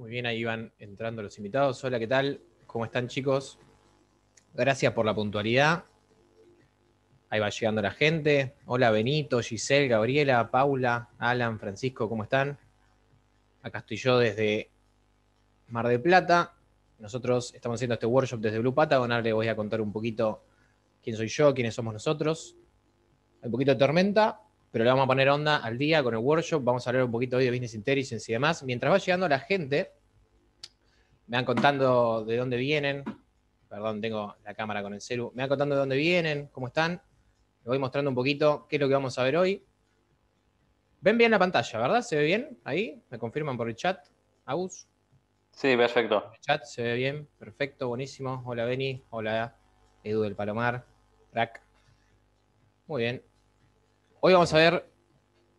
Muy bien, ahí van entrando los invitados. Hola, ¿qué tal? ¿Cómo están chicos? Gracias por la puntualidad. Ahí va llegando la gente. Hola Benito, Giselle, Gabriela, Paula, Alan, Francisco, ¿cómo están? Acá estoy yo desde Mar del Plata. Nosotros estamos haciendo este workshop desde Blue Patagon. Ahora les voy a contar un poquito quién soy yo, quiénes somos nosotros. Hay un poquito de tormenta, pero le vamos a poner onda al día con el workshop, vamos a hablar un poquito hoy de Business Intelligence y demás. Mientras va llegando la gente, me van contando de dónde vienen, perdón, tengo la cámara con el celu, me van contando de dónde vienen, cómo están, le voy mostrando un poquito qué es lo que vamos a ver hoy. Ven bien la pantalla, ¿verdad? ¿Se ve bien ahí? ¿Me confirman por el chat, Agus? Sí, perfecto. El chat se ve bien, perfecto, buenísimo. Hola Beni, hola Edu del Palomar, Rack. Muy bien, Hoy vamos a ver,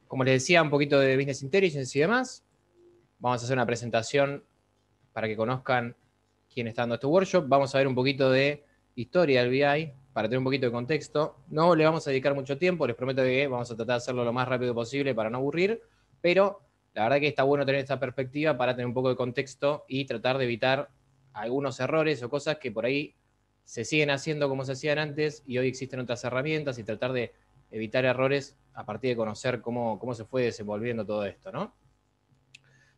como les decía, un poquito de Business Intelligence y demás. Vamos a hacer una presentación para que conozcan quién está dando este workshop. Vamos a ver un poquito de historia del BI para tener un poquito de contexto. No le vamos a dedicar mucho tiempo, les prometo que vamos a tratar de hacerlo lo más rápido posible para no aburrir, pero la verdad que está bueno tener esta perspectiva para tener un poco de contexto y tratar de evitar algunos errores o cosas que por ahí se siguen haciendo como se hacían antes y hoy existen otras herramientas y tratar de evitar errores a partir de conocer cómo, se fue desenvolviendo todo esto,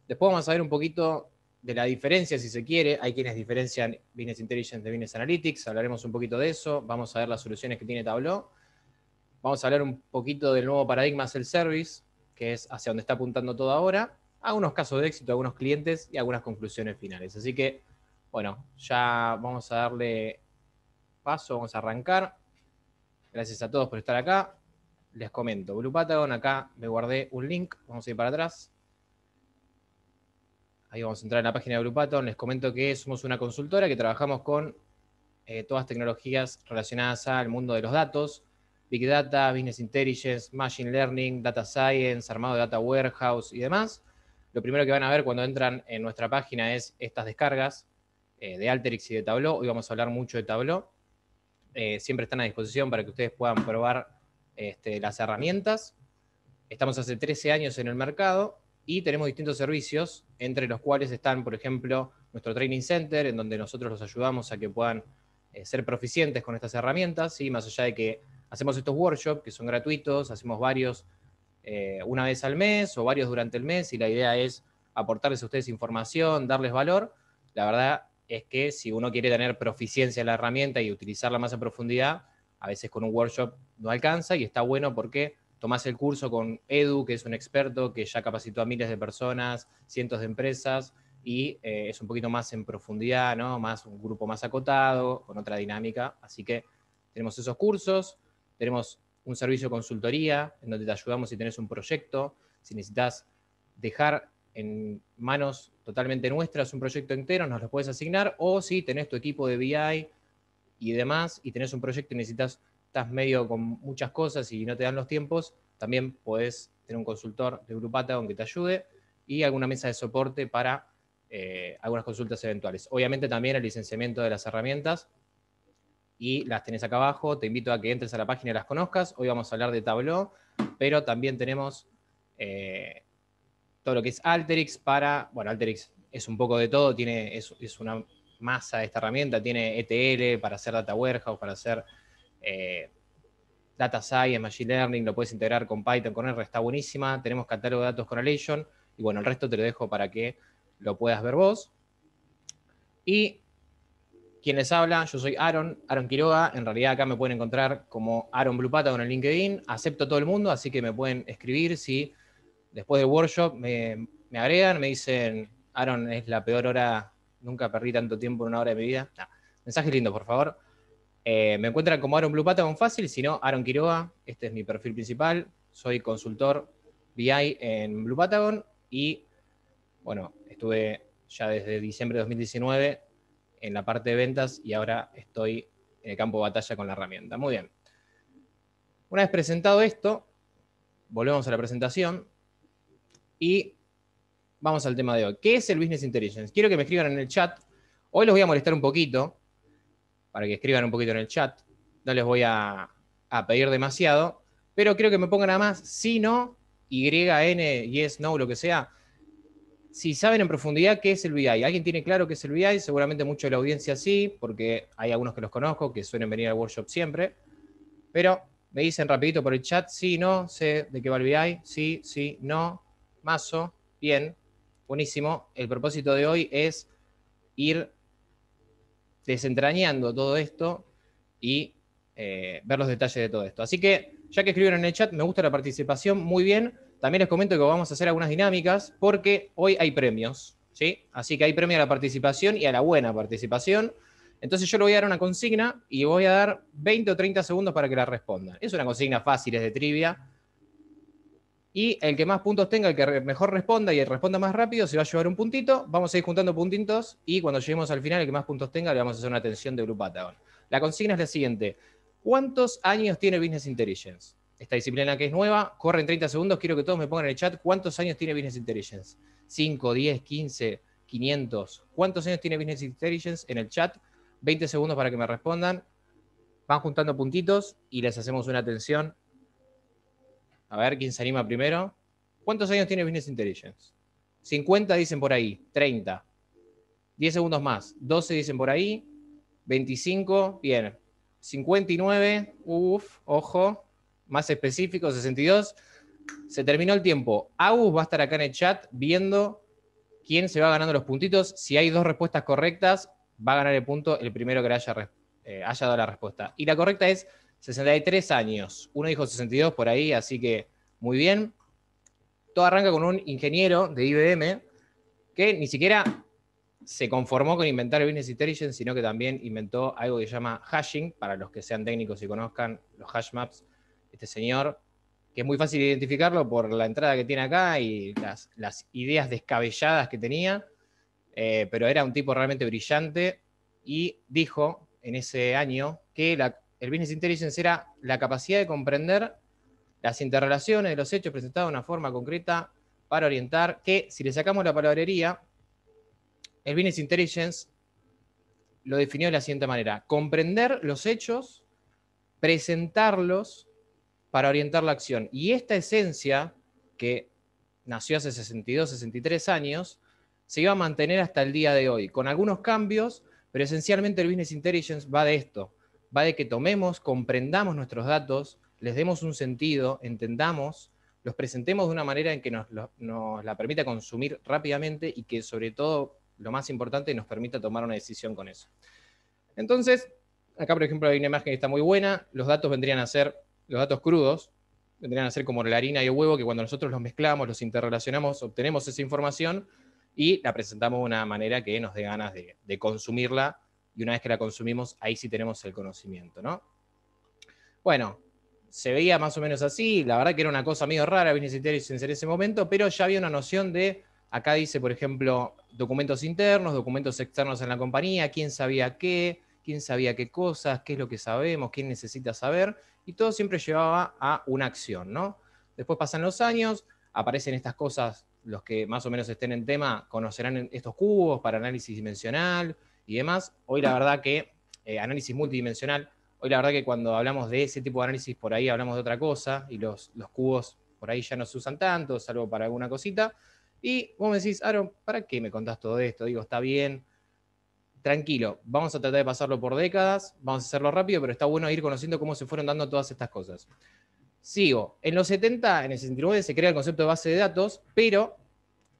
Después vamos a ver un poquito de la diferencia, si se quiere. Hay quienes diferencian Business Intelligence de Business Analytics. Hablaremos un poquito de eso. Vamos a ver las soluciones que tiene Tableau. Vamos a hablar un poquito del nuevo paradigma Cell service que es hacia donde está apuntando todo ahora. Algunos casos de éxito, algunos clientes y algunas conclusiones finales. Así que, bueno, ya vamos a darle paso, vamos a arrancar. Gracias a todos por estar acá les comento. Blue Patagon, acá me guardé un link. Vamos a ir para atrás. Ahí vamos a entrar en la página de Blue Patagon. Les comento que somos una consultora que trabajamos con eh, todas las tecnologías relacionadas al mundo de los datos. Big Data, Business Intelligence, Machine Learning, Data Science, armado de Data Warehouse y demás. Lo primero que van a ver cuando entran en nuestra página es estas descargas eh, de Alteryx y de Tableau. Hoy vamos a hablar mucho de Tableau. Eh, siempre están a disposición para que ustedes puedan probar este, las herramientas. Estamos hace 13 años en el mercado y tenemos distintos servicios, entre los cuales están, por ejemplo, nuestro Training Center, en donde nosotros los ayudamos a que puedan eh, ser proficientes con estas herramientas, y más allá de que hacemos estos workshops que son gratuitos, hacemos varios eh, una vez al mes o varios durante el mes, y la idea es aportarles a ustedes información, darles valor. La verdad es que si uno quiere tener proficiencia en la herramienta y utilizarla más a profundidad, a veces con un workshop no alcanza y está bueno porque tomás el curso con Edu, que es un experto que ya capacitó a miles de personas, cientos de empresas, y eh, es un poquito más en profundidad, ¿no? Más un grupo más acotado, con otra dinámica. Así que tenemos esos cursos, tenemos un servicio de consultoría, en donde te ayudamos si tenés un proyecto, si necesitas dejar en manos totalmente nuestras un proyecto entero, nos lo puedes asignar, o si tenés tu equipo de BI y demás, y tenés un proyecto y necesitas, estás medio con muchas cosas y no te dan los tiempos, también puedes tener un consultor de Grupata que te ayude y alguna mesa de soporte para eh, algunas consultas eventuales. Obviamente también el licenciamiento de las herramientas y las tenés acá abajo. Te invito a que entres a la página y las conozcas. Hoy vamos a hablar de Tableau, pero también tenemos eh, todo lo que es Alterix para, bueno, Alterix es un poco de todo, tiene, es una masa a esta herramienta. Tiene ETL para hacer data warehouse, para hacer eh, data science, machine learning, lo puedes integrar con Python, con R, está buenísima. Tenemos catálogo de datos con Alation, y bueno, el resto te lo dejo para que lo puedas ver vos. Y quien les habla, yo soy Aaron, Aaron Quiroga, en realidad acá me pueden encontrar como Aaron Blupata con el LinkedIn, acepto a todo el mundo, así que me pueden escribir si después del workshop me, me agregan, me dicen, Aaron, es la peor hora nunca perdí tanto tiempo en una hora de mi vida. Mensaje lindo, por favor. Eh, me encuentran como Aaron Blue Patagon fácil, si no, Aaron Quiroga. Este es mi perfil principal. Soy consultor BI en Blue Patagon y, bueno, estuve ya desde diciembre de 2019 en la parte de ventas y ahora estoy en el campo de batalla con la herramienta. Muy bien. Una vez presentado esto, volvemos a la presentación y vamos al tema de hoy. ¿Qué es el Business Intelligence? Quiero que me escriban en el chat. Hoy los voy a molestar un poquito, para que escriban un poquito en el chat. No les voy a, pedir demasiado, pero creo que me pongan nada más, si no, Y, N, yes, no, lo que sea. Si saben en profundidad qué es el BI, ¿alguien tiene claro qué es el BI? Seguramente mucho de la audiencia sí, porque hay algunos que los conozco, que suelen venir al workshop siempre. Pero me dicen rapidito por el chat, si no, sé de qué va el BI, sí, sí, no, mazo, bien, Buenísimo. El propósito de hoy es ir desentrañando todo esto y eh, ver los detalles de todo esto. Así que, ya que escribieron en el chat, me gusta la participación, muy bien. También les comento que vamos a hacer algunas dinámicas porque hoy hay premios, ¿sí? Así que hay premio a la participación y a la buena participación. Entonces yo le voy a dar una consigna y voy a dar 20 o 30 segundos para que la respondan. Es una consigna fácil, es de trivia. Y el que más puntos tenga, el que mejor responda y responda más rápido, se va a llevar un puntito. Vamos a ir juntando puntitos y cuando lleguemos al final, el que más puntos tenga, le vamos a hacer una atención de grupo Patagon. La consigna es la siguiente. ¿Cuántos años tiene Business Intelligence? Esta disciplina que es nueva, corre en 30 segundos. Quiero que todos me pongan en el chat cuántos años tiene Business Intelligence. 5, 10, 15, 500. ¿Cuántos años tiene Business Intelligence en el chat? 20 segundos para que me respondan. Van juntando puntitos y les hacemos una atención a ver quién se anima primero. ¿Cuántos años tiene Business Intelligence? 50 dicen por ahí, 30. 10 segundos más, 12 dicen por ahí, 25, bien. 59, uff, ojo, más específico, 62. Se terminó el tiempo. Agus va a estar acá en el chat viendo quién se va ganando los puntitos. Si hay dos respuestas correctas, va a ganar el punto el primero que haya, eh, haya dado la respuesta. Y la correcta es 63 años. Uno dijo 62 por ahí, así que muy bien. Todo arranca con un ingeniero de IBM que ni siquiera se conformó con inventar el Business Intelligence, sino que también inventó algo que se llama hashing, para los que sean técnicos y conozcan los hash maps. Este señor, que es muy fácil identificarlo por la entrada que tiene acá y las, ideas descabelladas que tenía, eh, pero era un tipo realmente brillante y dijo en ese año que la el business intelligence era la capacidad de comprender las interrelaciones de los hechos presentados de una forma concreta para orientar, que si le sacamos la palabrería, el business intelligence lo definió de la siguiente manera, comprender los hechos, presentarlos para orientar la acción. Y esta esencia, que nació hace 62, 63 años, se iba a mantener hasta el día de hoy, con algunos cambios, pero esencialmente el business intelligence va de esto, va de que tomemos, comprendamos nuestros datos, les demos un sentido, entendamos, los presentemos de una manera en que nos, la permita consumir rápidamente y que sobre todo, lo más importante, nos permita tomar una decisión con eso. Entonces, acá por ejemplo hay una imagen que está muy buena, los datos vendrían a ser, los datos crudos, vendrían a ser como la harina y el huevo, que cuando nosotros los mezclamos, los interrelacionamos, obtenemos esa información y la presentamos de una manera que nos dé ganas de, de consumirla y una vez que la consumimos, ahí sí tenemos el conocimiento, ¿no? Bueno, se veía más o menos así, la verdad que era una cosa medio rara Business Intelligence en ese momento, pero ya había una noción de, acá dice, por ejemplo, documentos internos, documentos externos en la compañía, quién sabía qué, quién sabía qué cosas, qué es lo que sabemos, quién necesita saber, y todo siempre llevaba a una acción, ¿no? Después pasan los años, aparecen estas cosas, los que más o menos estén en tema conocerán estos cubos para análisis dimensional, y demás. Hoy la verdad que, eh, análisis multidimensional, hoy la verdad que cuando hablamos de ese tipo de análisis por ahí hablamos de otra cosa y los, los cubos por ahí ya no se usan tanto, salvo para alguna cosita. Y vos me decís, Aaron, ¿para qué me contás todo esto? Digo, está bien, tranquilo, vamos a tratar de pasarlo por décadas, vamos a hacerlo rápido, pero está bueno ir conociendo cómo se fueron dando todas estas cosas. Sigo, en los 70, en el 69 se crea el concepto de base de datos, pero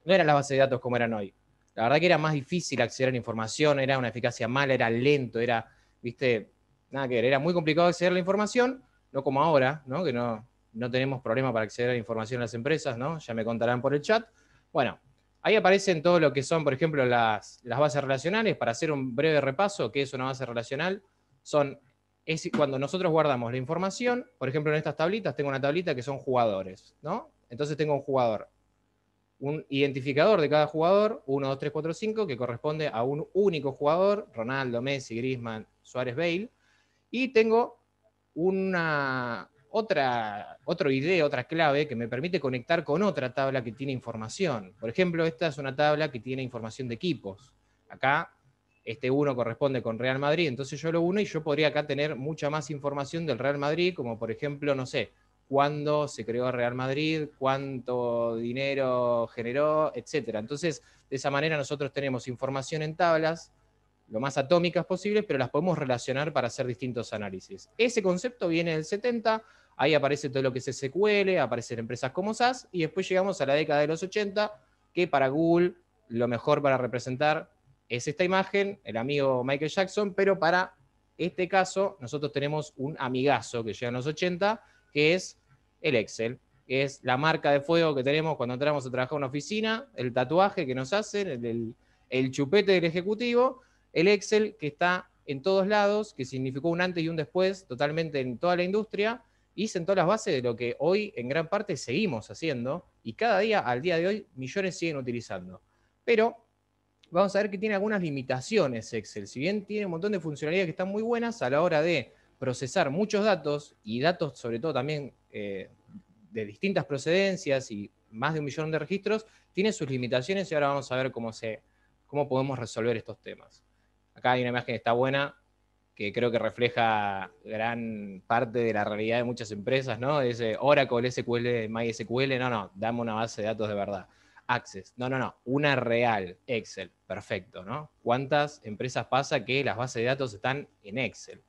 no eran las bases de datos como eran hoy. La verdad que era más difícil acceder a la información, era una eficacia mala, era lento, era, viste, nada que ver, era muy complicado acceder a la información, no como ahora, ¿no? Que no, no tenemos problema para acceder a la información en las empresas, ¿no? Ya me contarán por el chat. Bueno, ahí aparecen todo lo que son, por ejemplo, las, bases relacionales. Para hacer un breve repaso, ¿qué es una base relacional? Son es cuando nosotros guardamos la información, por ejemplo, en estas tablitas tengo una tablita que son jugadores, ¿no? Entonces tengo un jugador un identificador de cada jugador, 1, 2, 3, 4, 5, que corresponde a un único jugador, Ronaldo, Messi, Grisman, Suárez, Bale. Y tengo una, otra, idea, otra clave que me permite conectar con otra tabla que tiene información. Por ejemplo, esta es una tabla que tiene información de equipos. Acá, este 1 corresponde con Real Madrid, entonces yo lo uno y yo podría acá tener mucha más información del Real Madrid, como por ejemplo, no sé, cuándo se creó Real Madrid, cuánto dinero generó, etcétera. Entonces, de esa manera nosotros tenemos información en tablas, lo más atómicas posibles, pero las podemos relacionar para hacer distintos análisis. Ese concepto viene del 70, ahí aparece todo lo que es SQL, aparecen empresas como SAS, y después llegamos a la década de los 80, que para Google lo mejor para representar es esta imagen, el amigo Michael Jackson, pero para este caso nosotros tenemos un amigazo que llega en los 80, que es el Excel, que es la marca de fuego que tenemos cuando entramos a trabajar en una oficina, el tatuaje que nos hacen, el, el chupete del ejecutivo, el Excel que está en todos lados, que significó un antes y un después totalmente en toda la industria y sentó las bases de lo que hoy en gran parte seguimos haciendo y cada día, al día de hoy, millones siguen utilizando. Pero vamos a ver que tiene algunas limitaciones Excel. Si bien tiene un montón de funcionalidades que están muy buenas a la hora de procesar muchos datos y datos sobre todo también eh, de distintas procedencias y más de un millón de registros, tiene sus limitaciones y ahora vamos a ver cómo, se, cómo podemos resolver estos temas. Acá hay una imagen que está buena, que creo que refleja gran parte de la realidad de muchas empresas, ¿no? Ese Oracle, SQL, MySQL, no, no, dame una base de datos de verdad. Access, no, no, no, una real, Excel, perfecto, ¿no? ¿Cuántas empresas pasa que las bases de datos están en Excel?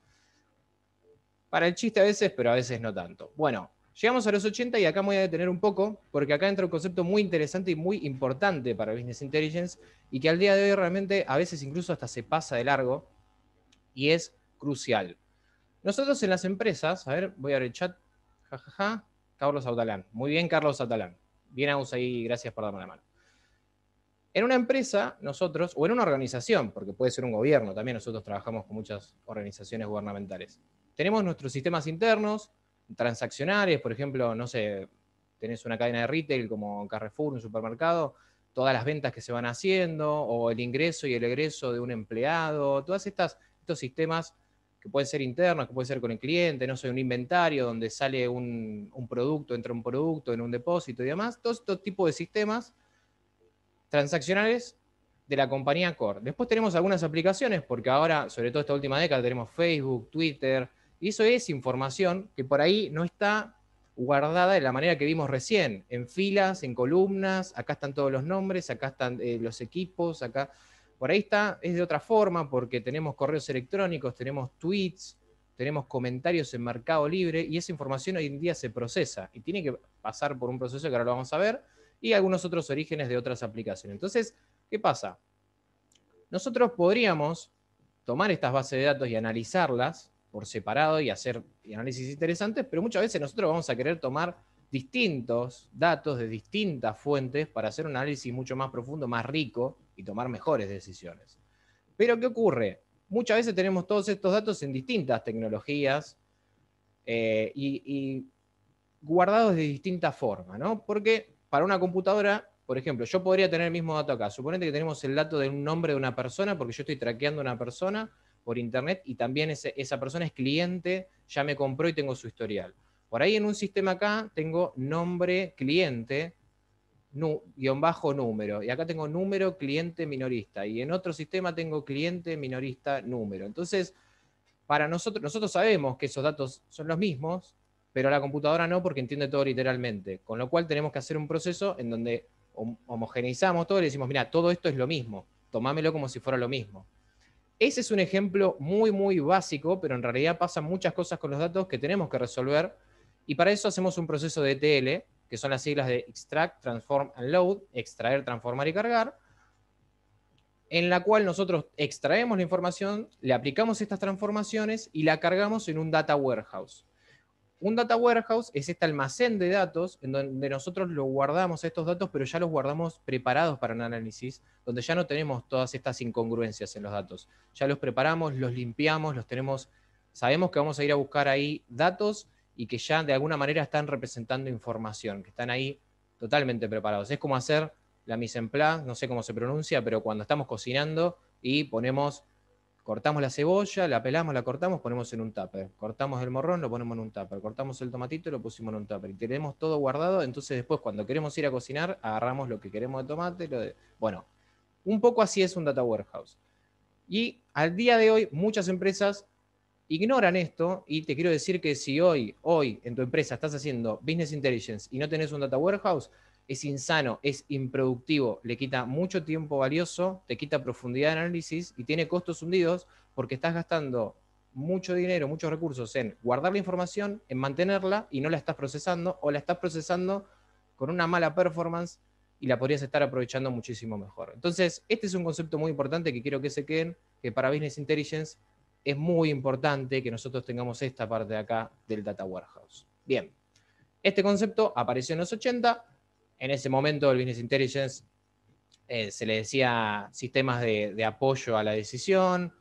para el chiste a veces, pero a veces no tanto. Bueno, llegamos a los 80 y acá me voy a detener un poco, porque acá entra un concepto muy interesante y muy importante para Business Intelligence y que al día de hoy realmente a veces incluso hasta se pasa de largo y es crucial. Nosotros en las empresas, a ver, voy a ver el chat, jajaja, Carlos Autalán. Muy bien, Carlos Autalán. Bien, Aus ahí, gracias por darme la mano. En una empresa, nosotros, o en una organización, porque puede ser un gobierno, también nosotros trabajamos con muchas organizaciones gubernamentales tenemos nuestros sistemas internos, transaccionales, por ejemplo, no sé, tenés una cadena de retail como Carrefour, un supermercado, todas las ventas que se van haciendo, o el ingreso y el egreso de un empleado, todos estos sistemas que pueden ser internos, que pueden ser con el cliente, no sé, un inventario donde sale un, un producto, entra un producto en un depósito y demás, todos estos tipos de sistemas transaccionales de la compañía Core. Después tenemos algunas aplicaciones, porque ahora, sobre todo esta última década, tenemos Facebook, Twitter, y eso es información que por ahí no está guardada de la manera que vimos recién, en filas, en columnas, acá están todos los nombres, acá están eh, los equipos, acá... Por ahí está, es de otra forma porque tenemos correos electrónicos, tenemos tweets, tenemos comentarios en Mercado Libre y esa información hoy en día se procesa y tiene que pasar por un proceso que ahora lo vamos a ver y algunos otros orígenes de otras aplicaciones. Entonces, ¿qué pasa? Nosotros podríamos tomar estas bases de datos y analizarlas por separado y hacer análisis interesantes, pero muchas veces nosotros vamos a querer tomar distintos datos de distintas fuentes para hacer un análisis mucho más profundo, más rico y tomar mejores decisiones. Pero ¿qué ocurre? Muchas veces tenemos todos estos datos en distintas tecnologías eh, y, guardados de distinta forma ¿no? Porque para una computadora, por ejemplo, yo podría tener el mismo dato acá. Suponete que tenemos el dato de un nombre de una persona porque yo estoy traqueando a una persona por internet y también esa persona es cliente, ya me compró y tengo su historial. Por ahí en un sistema acá tengo nombre cliente, guión bajo número, y acá tengo número cliente minorista, y en otro sistema tengo cliente minorista número. Entonces, para nosotros, nosotros sabemos que esos datos son los mismos, pero la computadora no porque entiende todo literalmente, con lo cual tenemos que hacer un proceso en donde homogeneizamos todo y decimos, mira, todo esto es lo mismo, tomámelo como si fuera lo mismo. Ese es un ejemplo muy, muy básico, pero en realidad pasan muchas cosas con los datos que tenemos que resolver. Y para eso hacemos un proceso de ETL, que son las siglas de Extract, Transform and Load, extraer, transformar y cargar, en la cual nosotros extraemos la información, le aplicamos estas transformaciones y la cargamos en un data warehouse un data warehouse es este almacén de datos en donde nosotros lo guardamos estos datos, pero ya los guardamos preparados para un análisis, donde ya no tenemos todas estas incongruencias en los datos. Ya los preparamos, los limpiamos, los tenemos, sabemos que vamos a ir a buscar ahí datos y que ya de alguna manera están representando información, que están ahí totalmente preparados. Es como hacer la mise en place, no sé cómo se pronuncia, pero cuando estamos cocinando y ponemos Cortamos la cebolla, la pelamos, la cortamos, ponemos en un tupper. Cortamos el morrón, lo ponemos en un tupper. Cortamos el tomatito, lo pusimos en un tupper. Y tenemos todo guardado, entonces después cuando queremos ir a cocinar, agarramos lo que queremos de tomate. Lo Bueno, un poco así es un data warehouse. Y al día de hoy muchas empresas ignoran esto y te quiero decir que si hoy, hoy en tu empresa estás haciendo business intelligence y no tenés un data warehouse, es insano, es improductivo, le quita mucho tiempo valioso, te quita profundidad de análisis y tiene costos hundidos porque estás gastando mucho dinero, muchos recursos en guardar la información, en mantenerla y no la estás procesando o la estás procesando con una mala performance y la podrías estar aprovechando muchísimo mejor. Entonces, este es un concepto muy importante que quiero que se queden, que para Business Intelligence es muy importante que nosotros tengamos esta parte de acá del Data Warehouse. Bien, este concepto apareció en los 80, en ese momento el Business Intelligence eh, se le decía sistemas de, apoyo a la decisión,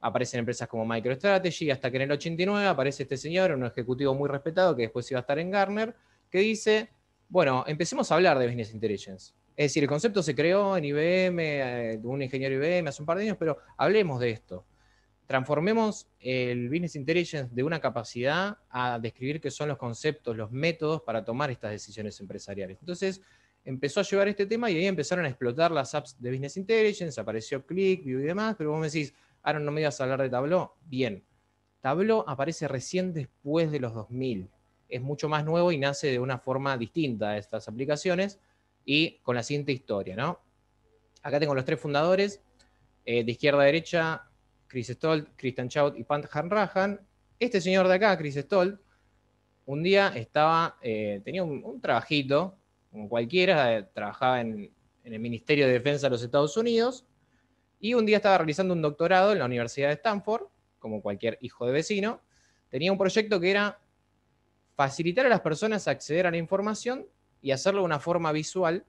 aparecen empresas como MicroStrategy, hasta que en el 89 aparece este señor, un ejecutivo muy respetado que después iba a estar en Garner, que dice, bueno, empecemos a hablar de Business Intelligence. Es decir, el concepto se creó en IBM, eh, un ingeniero IBM hace un par de años, pero hablemos de esto transformemos el business intelligence de una capacidad a describir qué son los conceptos, los métodos para tomar estas decisiones empresariales. Entonces, empezó a llevar este tema y ahí empezaron a explotar las apps de business intelligence, apareció View y demás, pero vos me decís, Aaron, no me ibas a hablar de Tableau. Bien, Tableau aparece recién después de los 2000. Es mucho más nuevo y nace de una forma distinta a estas aplicaciones y con la siguiente historia, ¿no? Acá tengo los tres fundadores, eh, de izquierda a derecha, Chris Stolt, Christian Chout y Pant Rajan. Este señor de acá, Chris Stolt, un día estaba, eh, tenía un, trabajito, como cualquiera, eh, trabajaba en, el Ministerio de Defensa de los Estados Unidos, y un día estaba realizando un doctorado en la Universidad de Stanford, como cualquier hijo de vecino. Tenía un proyecto que era facilitar a las personas acceder a la información y hacerlo de una forma visual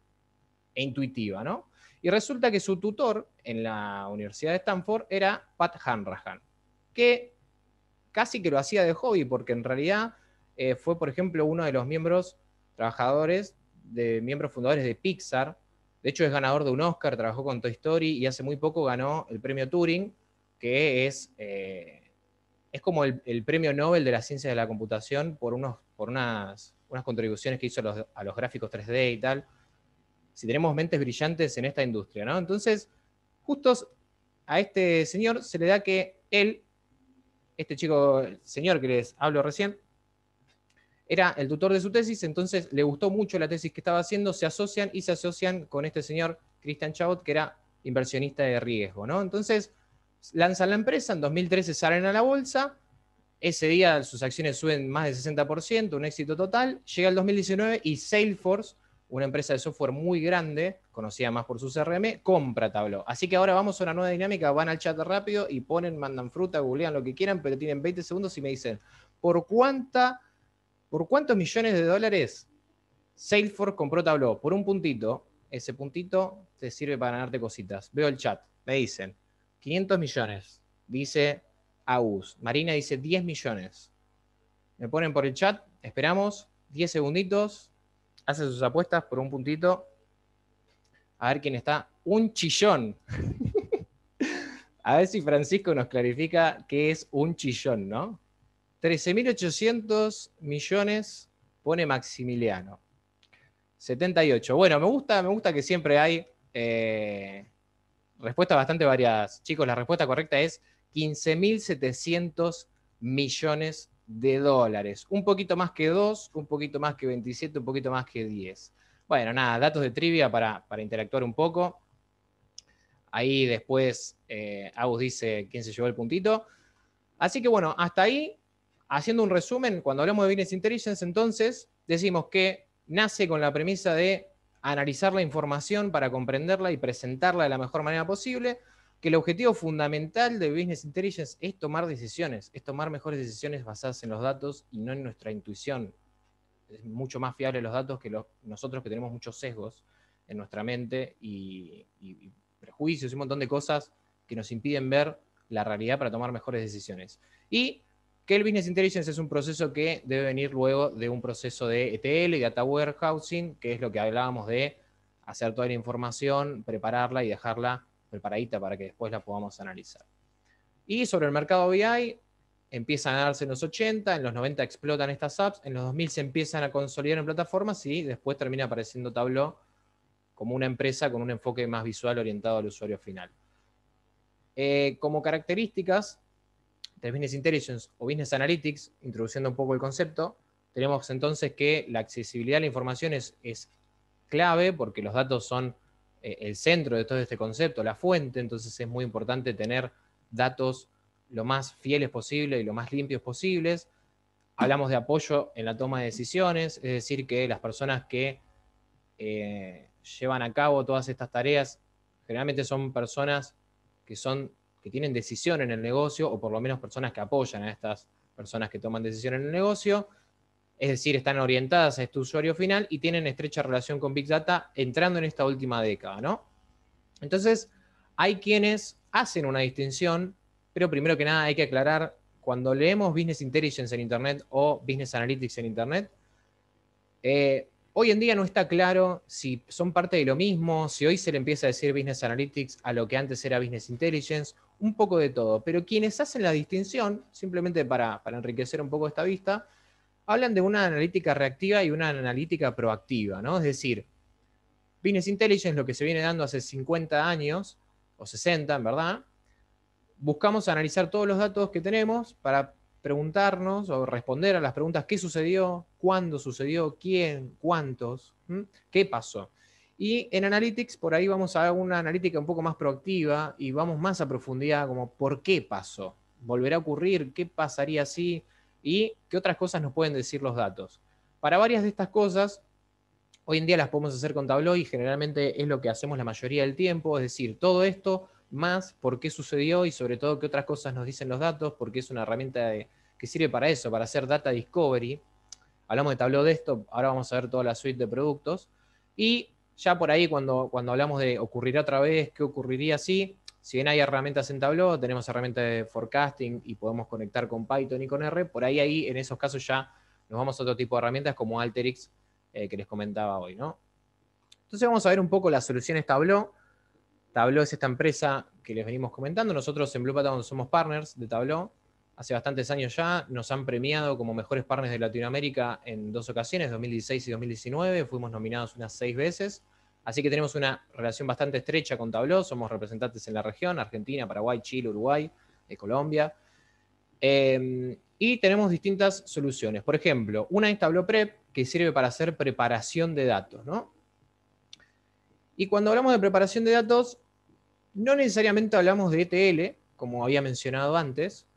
e intuitiva, ¿no? Y resulta que su tutor en la Universidad de Stanford era Pat Hanrahan, que casi que lo hacía de hobby, porque en realidad eh, fue, por ejemplo, uno de los miembros trabajadores, de miembros fundadores de Pixar. De hecho, es ganador de un Oscar, trabajó con Toy Story y hace muy poco ganó el premio Turing, que es, eh, es como el, premio Nobel de la ciencia de la computación por, unos, por unas, unas contribuciones que hizo a los gráficos 3D y tal si tenemos mentes brillantes en esta industria, ¿no? Entonces, justo a este señor se le da que él, este chico, el señor que les hablo recién, era el tutor de su tesis, entonces le gustó mucho la tesis que estaba haciendo, se asocian y se asocian con este señor Christian Chabot, que era inversionista de riesgo, Entonces, lanzan la empresa, en 2013 salen a la bolsa, ese día sus acciones suben más del 60%, un éxito total, llega el 2019 y Salesforce una empresa de software muy grande, conocida más por su CRM, compra Tableau. Así que ahora vamos a una nueva dinámica, van al chat rápido y ponen, mandan fruta, googlean lo que quieran, pero tienen 20 segundos y me dicen, ¿por, cuánta, por cuántos millones de dólares Salesforce compró Tableau? Por un puntito, ese puntito te sirve para ganarte cositas. Veo el chat, me dicen, 500 millones, dice Agus. Marina dice 10 millones. Me ponen por el chat, esperamos 10 segunditos hace sus apuestas por un puntito. A ver quién está. Un chillón. a ver si Francisco nos clarifica qué es un chillón, ¿no? 13.800 millones pone Maximiliano. 78. Bueno, me gusta, me gusta que siempre hay eh, respuestas bastante variadas. Chicos, la respuesta correcta es 15.700 millones de dólares. Un poquito más que 2, un poquito más que 27, un poquito más que 10. Bueno, nada, datos de trivia para, interactuar un poco. Ahí después eh, Agus dice quién se llevó el puntito. Así que bueno, hasta ahí, haciendo un resumen, cuando hablamos de Business Intelligence, entonces decimos que nace con la premisa de analizar la información para comprenderla y presentarla de la mejor manera posible que el objetivo fundamental de Business Intelligence es tomar decisiones, es tomar mejores decisiones basadas en los datos y no en nuestra intuición. Es mucho más fiable los datos que los, nosotros que tenemos muchos sesgos en nuestra mente y, prejuicios y un montón de cosas que nos impiden ver la realidad para tomar mejores decisiones. Y que el Business Intelligence es un proceso que debe venir luego de un proceso de ETL y Data Warehousing, que es lo que hablábamos de hacer toda la información, prepararla y dejarla preparadita para que después la podamos analizar. Y sobre el mercado BI, empiezan a darse en los 80, en los 90 explotan estas apps, en los 2000 se empiezan a consolidar en plataformas y después termina apareciendo Tableau como una empresa con un enfoque más visual orientado al usuario final. Eh, como características de Business Intelligence o Business Analytics, introduciendo un poco el concepto, tenemos entonces que la accesibilidad a la información es, es clave porque los datos son eh, el centro de todo este concepto, la fuente, entonces es muy importante tener datos lo más fieles posible y lo más limpios posibles. Hablamos de apoyo en la toma de decisiones, es decir, que las personas que eh, llevan a cabo todas estas tareas generalmente son personas que, son, que tienen decisión en el negocio o por lo menos personas que apoyan a estas personas que toman decisión en el negocio es decir, están orientadas a este usuario final y tienen estrecha relación con Big Data entrando en esta última década, ¿no? Entonces, hay quienes hacen una distinción, pero primero que nada hay que aclarar, cuando leemos Business Intelligence en Internet o Business Analytics en Internet, eh, hoy en día no está claro si son parte de lo mismo, si hoy se le empieza a decir Business Analytics a lo que antes era Business Intelligence, un poco de todo, pero quienes hacen la distinción, simplemente para enriquecer un poco esta vista, hablan de una analítica reactiva y una analítica proactiva, ¿no? Es decir, Business Intelligence, lo que se viene dando hace 50 años, o 60, en verdad, buscamos analizar todos los datos que tenemos para preguntarnos o responder a las preguntas qué sucedió, cuándo sucedió, quién, cuántos, ¿Mm? qué pasó. Y en Analytics por ahí vamos a una analítica un poco más proactiva y vamos más a profundidad como por qué pasó, volverá a ocurrir, qué pasaría si, y qué otras cosas nos pueden decir los datos. Para varias de estas cosas, hoy en día las podemos hacer con Tableau y generalmente es lo que hacemos la mayoría del tiempo, es decir, todo esto más por qué sucedió y sobre todo qué otras cosas nos dicen los datos, porque es una herramienta que sirve para eso, para hacer data discovery. Hablamos de Tableau de esto, ahora vamos a ver toda la suite de productos. Y ya por ahí, cuando, cuando hablamos de ocurrirá otra vez, qué ocurriría si, si bien hay herramientas en Tableau, tenemos herramientas de forecasting y podemos conectar con Python y con R, por ahí, ahí en esos casos ya nos vamos a otro tipo de herramientas como Alterix, eh, que les comentaba hoy, Entonces vamos a ver un poco las soluciones Tableau. Tableau es esta empresa que les venimos comentando. Nosotros en Blue Patagon somos partners de Tableau. Hace bastantes años ya nos han premiado como mejores partners de Latinoamérica en dos ocasiones, 2016 y 2019. Fuimos nominados unas seis veces. Así que tenemos una relación bastante estrecha con Tabló, somos representantes en la región, Argentina, Paraguay, Chile, Uruguay, eh, Colombia. Em, y tenemos distintas soluciones. Por ejemplo, una es Tableau Prep, que sirve para hacer preparación de datos. Y cuando hablamos de preparación de datos, no necesariamente hablamos de ETL, como había mencionado antes,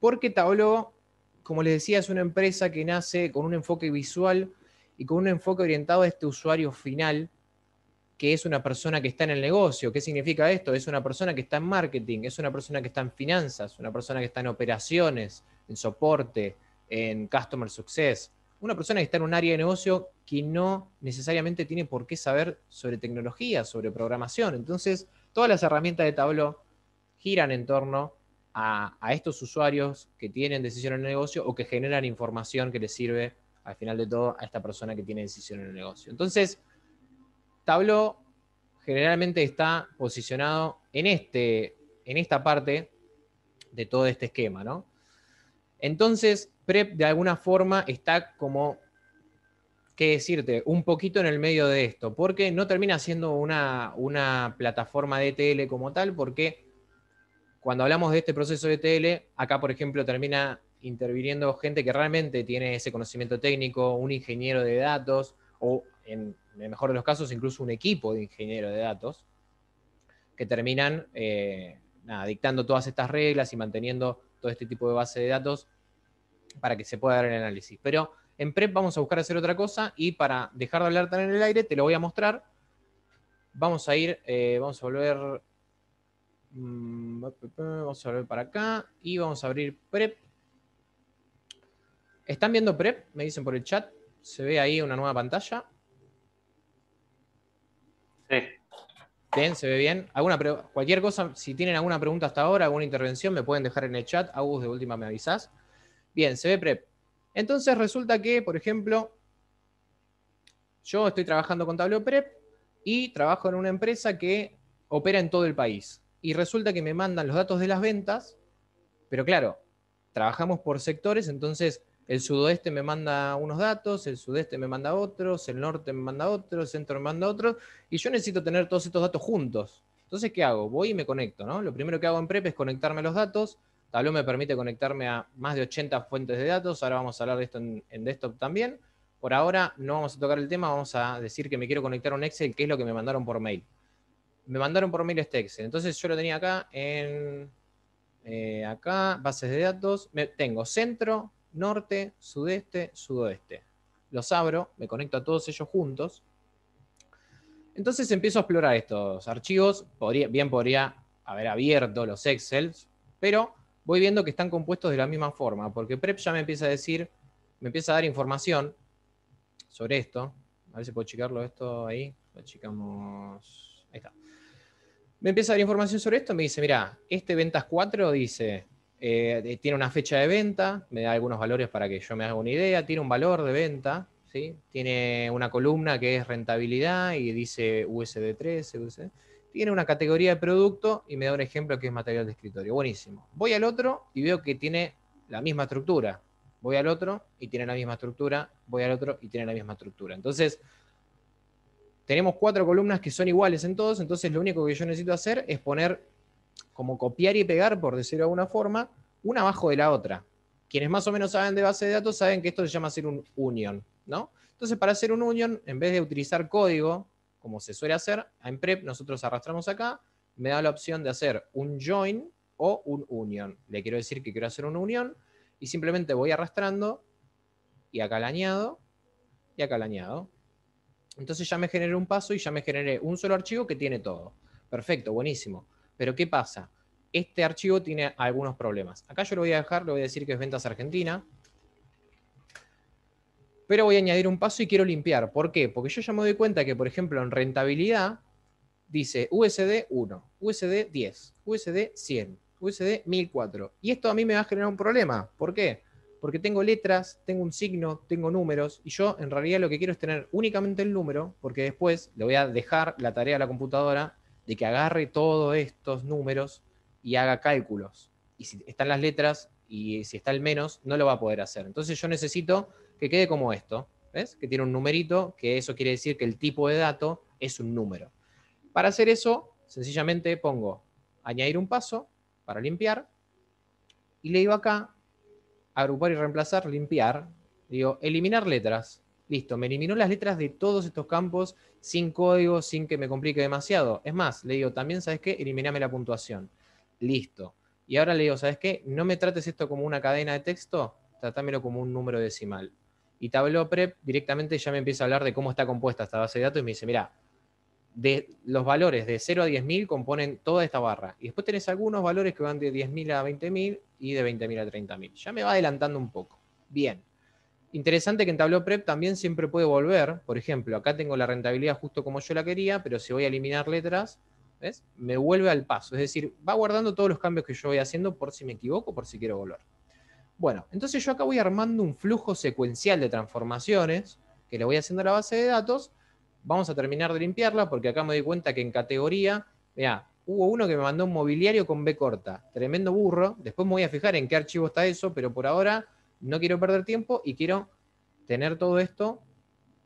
porque Tableau, como les decía, es una empresa que nace con un enfoque visual y con un enfoque orientado a este usuario final, que es una persona que está en el negocio. ¿Qué significa esto? Es una persona que está en marketing, es una persona que está en finanzas, una persona que está en operaciones, en soporte, en customer success. Una persona que está en un área de negocio que no necesariamente tiene por qué saber sobre tecnología, sobre programación. Entonces, todas las herramientas de Tableau giran en torno a, a estos usuarios que tienen decisión en el negocio o que generan información que les sirve al final de todo a esta persona que tiene decisión en el negocio. Entonces, Tablo generalmente está posicionado en, este, en esta parte de todo este esquema, Entonces, PREP de alguna forma está como, qué decirte, un poquito en el medio de esto, porque no termina siendo una, una plataforma de ETL como tal, porque cuando hablamos de este proceso de ETL, acá, por ejemplo, termina interviniendo gente que realmente tiene ese conocimiento técnico, un ingeniero de datos o en el mejor de los casos, incluso un equipo de ingenieros de datos, que terminan eh, dictando todas estas reglas y manteniendo todo este tipo de base de datos para que se pueda dar el análisis. Pero en prep vamos a buscar hacer otra cosa y para dejar de hablar tan en el aire, te lo voy a mostrar. Vamos a ir, eh, vamos a volver, mm, vamos a volver para acá y vamos a abrir prep. ¿Están viendo prep? Me dicen por el chat. Se ve ahí una nueva pantalla. Bien, se ve bien. ¿Alguna cualquier cosa, si tienen alguna pregunta hasta ahora, alguna intervención, me pueden dejar en el chat. Agus, de última me avisás. Bien, se ve prep. Entonces resulta que, por ejemplo, yo estoy trabajando con Tableau Prep y trabajo en una empresa que opera en todo el país. Y resulta que me mandan los datos de las ventas, pero claro, trabajamos por sectores, entonces el sudoeste me manda unos datos, el sudeste me manda otros, el norte me manda otros, el centro me manda otros, y yo necesito tener todos estos datos juntos. Entonces, ¿qué hago? Voy y me conecto, ¿no? Lo primero que hago en PREP es conectarme los datos. Tableau me permite conectarme a más de 80 fuentes de datos. Ahora vamos a hablar de esto en, en desktop también. Por ahora no vamos a tocar el tema, vamos a decir que me quiero conectar a un Excel, que es lo que me mandaron por mail. Me mandaron por mail este Excel. Entonces yo lo tenía acá en eh, acá, bases de datos. Me, tengo centro, norte, sudeste, sudoeste. Los abro, me conecto a todos ellos juntos. Entonces empiezo a explorar estos archivos. Podría, bien podría haber abierto los Excel, pero voy viendo que están compuestos de la misma forma, porque Prep ya me empieza a decir, me empieza a dar información sobre esto. A ver si puedo checarlo esto ahí. Lo checamos. Ahí está. Me empieza a dar información sobre esto. Me dice, mira, este ventas 4 dice eh, tiene una fecha de venta, me da algunos valores para que yo me haga una idea, tiene un valor de venta, ¿sí? tiene una columna que es rentabilidad y dice usd 13, USD. tiene una categoría de producto y me da un ejemplo que es material de escritorio. Buenísimo. Voy al otro y veo que tiene la misma estructura. Voy al otro y tiene la misma estructura. Voy al otro y tiene la misma estructura. Entonces, tenemos cuatro columnas que son iguales en todos, entonces lo único que yo necesito hacer es poner como copiar y pegar, por decirlo de alguna forma, una abajo de la otra. Quienes más o menos saben de base de datos saben que esto se llama hacer un union, Entonces, para hacer un union, en vez de utilizar código, como se suele hacer, en prep nosotros arrastramos acá, me da la opción de hacer un join o un union. Le quiero decir que quiero hacer un union, y simplemente voy arrastrando y acá le añado y acá le añado. Entonces ya me generé un paso y ya me generé un solo archivo que tiene todo. Perfecto, buenísimo. Pero ¿qué pasa? Este archivo tiene algunos problemas. Acá yo lo voy a dejar, le voy a decir que es ventas argentina. Pero voy a añadir un paso y quiero limpiar. ¿Por qué? Porque yo ya me doy cuenta que, por ejemplo, en rentabilidad dice USD 1, USD 10, USD 100, USD 1004. Y esto a mí me va a generar un problema. ¿Por qué? Porque tengo letras, tengo un signo, tengo números, y yo en realidad lo que quiero es tener únicamente el número, porque después le voy a dejar la tarea a la computadora de que agarre todos estos números y haga cálculos. Y si están las letras y si está el menos, no lo va a poder hacer. Entonces yo necesito que quede como esto, ¿ves? Que tiene un numerito, que eso quiere decir que el tipo de dato es un número. Para hacer eso, sencillamente pongo añadir un paso para limpiar y le digo acá agrupar y reemplazar, limpiar, digo eliminar letras listo, me eliminó las letras de todos estos campos sin código, sin que me complique demasiado. Es más, le digo, también, ¿sabes qué? Eliminame la puntuación. Listo. Y ahora le digo, ¿sabes qué? No me trates esto como una cadena de texto, trátamelo como un número decimal. Y Tableau Prep directamente ya me empieza a hablar de cómo está compuesta esta base de datos y me dice, mira, de los valores de 0 a 10.000 componen toda esta barra. Y después tenés algunos valores que van de 10.000 a 20.000 y de 20.000 a 30.000. Ya me va adelantando un poco. Bien. Interesante que en Tableau Prep también siempre puede volver. Por ejemplo, acá tengo la rentabilidad justo como yo la quería, pero si voy a eliminar letras, ¿ves? me vuelve al paso. Es decir, va guardando todos los cambios que yo voy haciendo por si me equivoco, por si quiero volver. Bueno, entonces yo acá voy armando un flujo secuencial de transformaciones que le voy haciendo a la base de datos. Vamos a terminar de limpiarla porque acá me doy cuenta que en categoría, mira, hubo uno que me mandó un mobiliario con B corta. Tremendo burro. Después me voy a fijar en qué archivo está eso, pero por ahora no quiero perder tiempo y quiero tener todo esto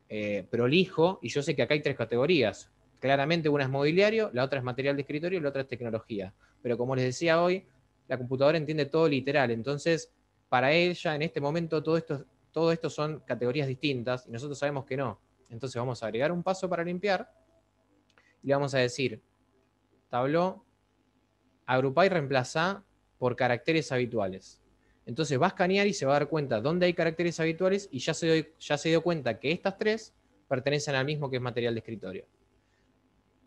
eh, prolijo. Y yo sé que acá hay tres categorías. Claramente una es mobiliario, la otra es material de escritorio y la otra es tecnología. Pero como les decía hoy, la computadora entiende todo literal. Entonces, para ella, en este momento, todo esto, todo esto son categorías distintas y nosotros sabemos que no. Entonces vamos a agregar un paso para limpiar y vamos a decir, tabló, agrupá y reemplaza por caracteres habituales. Entonces va a escanear y se va a dar cuenta dónde hay caracteres habituales y ya se, ya se dio cuenta que estas tres pertenecen al mismo que es material de escritorio.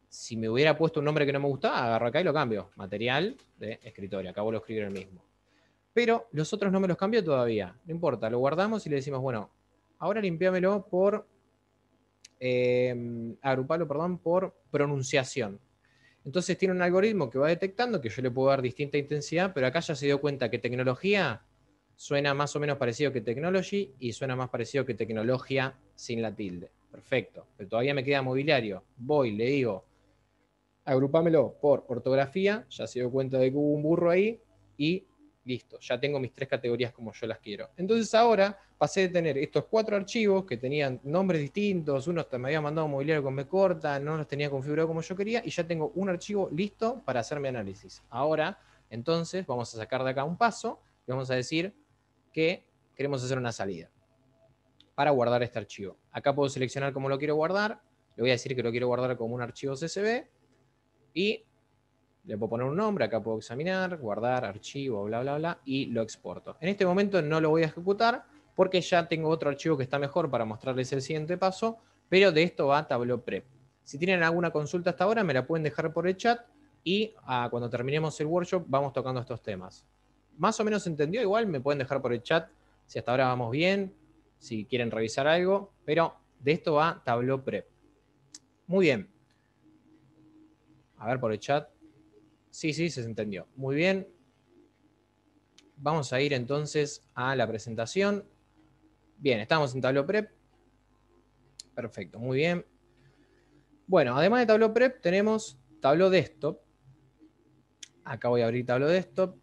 Si me hubiera puesto un nombre que no me gustaba, agarro acá y lo cambio. Material de escritorio. Acabo de escribir el mismo. Pero los otros no me los cambio todavía. No importa, lo guardamos y le decimos, bueno, ahora limpiámelo por, eh, perdón, por pronunciación. Entonces tiene un algoritmo que va detectando, que yo le puedo dar distinta intensidad, pero acá ya se dio cuenta que tecnología suena más o menos parecido que technology y suena más parecido que tecnología sin la tilde. Perfecto. Pero todavía me queda mobiliario. Voy, le digo, agrupámelo por ortografía, ya se dio cuenta de que hubo un burro ahí y listo, ya tengo mis tres categorías como yo las quiero. Entonces ahora pasé de tener estos cuatro archivos que tenían nombres distintos, uno me había mandado mobiliario con me corta, no los tenía configurado como yo quería y ya tengo un archivo listo para hacer mi análisis. Ahora, entonces, vamos a sacar de acá un paso y vamos a decir, que queremos hacer una salida para guardar este archivo. Acá puedo seleccionar cómo lo quiero guardar. Le voy a decir que lo quiero guardar como un archivo CSV y le puedo poner un nombre, acá puedo examinar, guardar, archivo, bla, bla, bla, y lo exporto. En este momento no lo voy a ejecutar porque ya tengo otro archivo que está mejor para mostrarles el siguiente paso, pero de esto va Tableau Prep. Si tienen alguna consulta hasta ahora, me la pueden dejar por el chat y ah, cuando terminemos el workshop vamos tocando estos temas más o menos entendió, igual me pueden dejar por el chat si hasta ahora vamos bien, si quieren revisar algo, pero de esto va Tableau Prep. Muy bien. A ver por el chat. Sí, sí, se entendió. Muy bien. Vamos a ir entonces a la presentación. Bien, estamos en Tableau Prep. Perfecto, muy bien. Bueno, además de Tableau Prep tenemos Tableau Desktop. Acá voy a abrir Tableau Desktop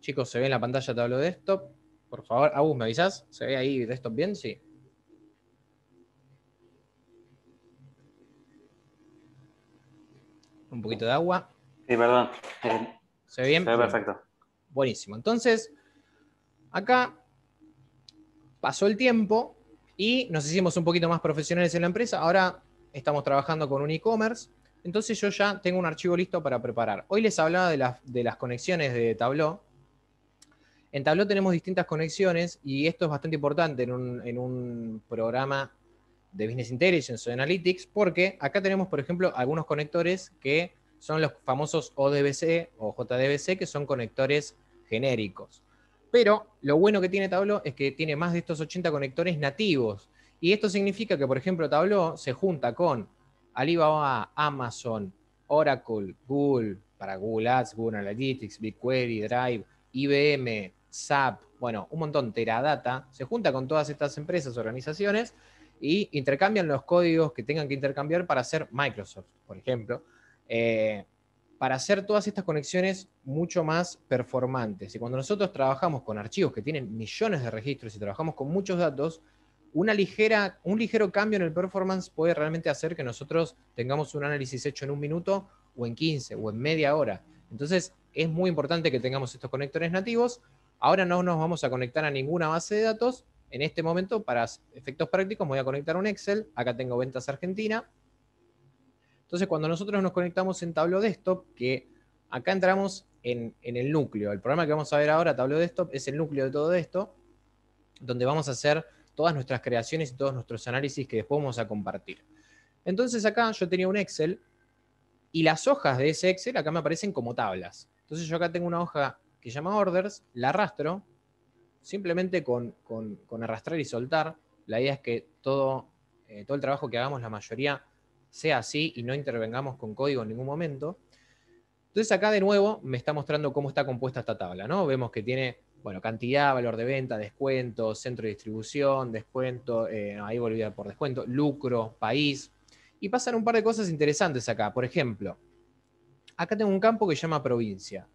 Chicos, ¿se ve en la pantalla de esto. Por favor, Agus, ¿me avisás? ¿Se ve ahí de desktop bien? Sí. Un poquito de agua. Sí, perdón. ¿Se ve bien? Se ve perfecto. Buenísimo. Entonces, acá pasó el tiempo y nos hicimos un poquito más profesionales en la empresa. Ahora estamos trabajando con un e-commerce. Entonces yo ya tengo un archivo listo para preparar. Hoy les hablaba de las, de las conexiones de Tableau en Tableau tenemos distintas conexiones y esto es bastante importante en un, programa de Business Intelligence o de Analytics porque acá tenemos, por ejemplo, algunos conectores que son los famosos ODBC o JDBC, que son conectores genéricos. Pero lo bueno que tiene Tableau es que tiene más de estos 80 conectores nativos. Y esto significa que, por ejemplo, Tableau se junta con Alibaba, Amazon, Oracle, Google, para Google Ads, Google Analytics, BigQuery, Drive, IBM, SAP, bueno, un montón, Teradata, se junta con todas estas empresas, organizaciones y intercambian los códigos que tengan que intercambiar para hacer Microsoft, por ejemplo, eh, para hacer todas estas conexiones mucho más performantes. Y cuando nosotros trabajamos con archivos que tienen millones de registros y trabajamos con muchos datos, una ligera, un ligero cambio en el performance puede realmente hacer que nosotros tengamos un análisis hecho en un minuto o en 15 o en media hora. Entonces, es muy importante que tengamos estos conectores nativos Ahora no nos vamos a conectar a ninguna base de datos. En este momento, para efectos prácticos, voy a conectar un Excel. Acá tengo ventas Argentina. Entonces, cuando nosotros nos conectamos en Tableau Desktop, que acá entramos en, en el núcleo. El programa que vamos a ver ahora, Tableau Desktop, es el núcleo de todo esto, donde vamos a hacer todas nuestras creaciones y todos nuestros análisis que después vamos a compartir. Entonces acá yo tenía un Excel y las hojas de ese Excel acá me aparecen como tablas. Entonces yo acá tengo una hoja que llama orders, la arrastro, simplemente con, arrastrar y soltar, la idea es que todo, eh, todo el trabajo que hagamos, la mayoría sea así y no intervengamos con código en ningún momento. Entonces acá de nuevo me está mostrando cómo está compuesta esta tabla, ¿no? Vemos que tiene, bueno, cantidad, valor de venta, descuento, centro de distribución, descuento, eh, ahí a por descuento, lucro, país. Y pasan un par de cosas interesantes acá. Por ejemplo, acá tengo un campo que se llama provincia.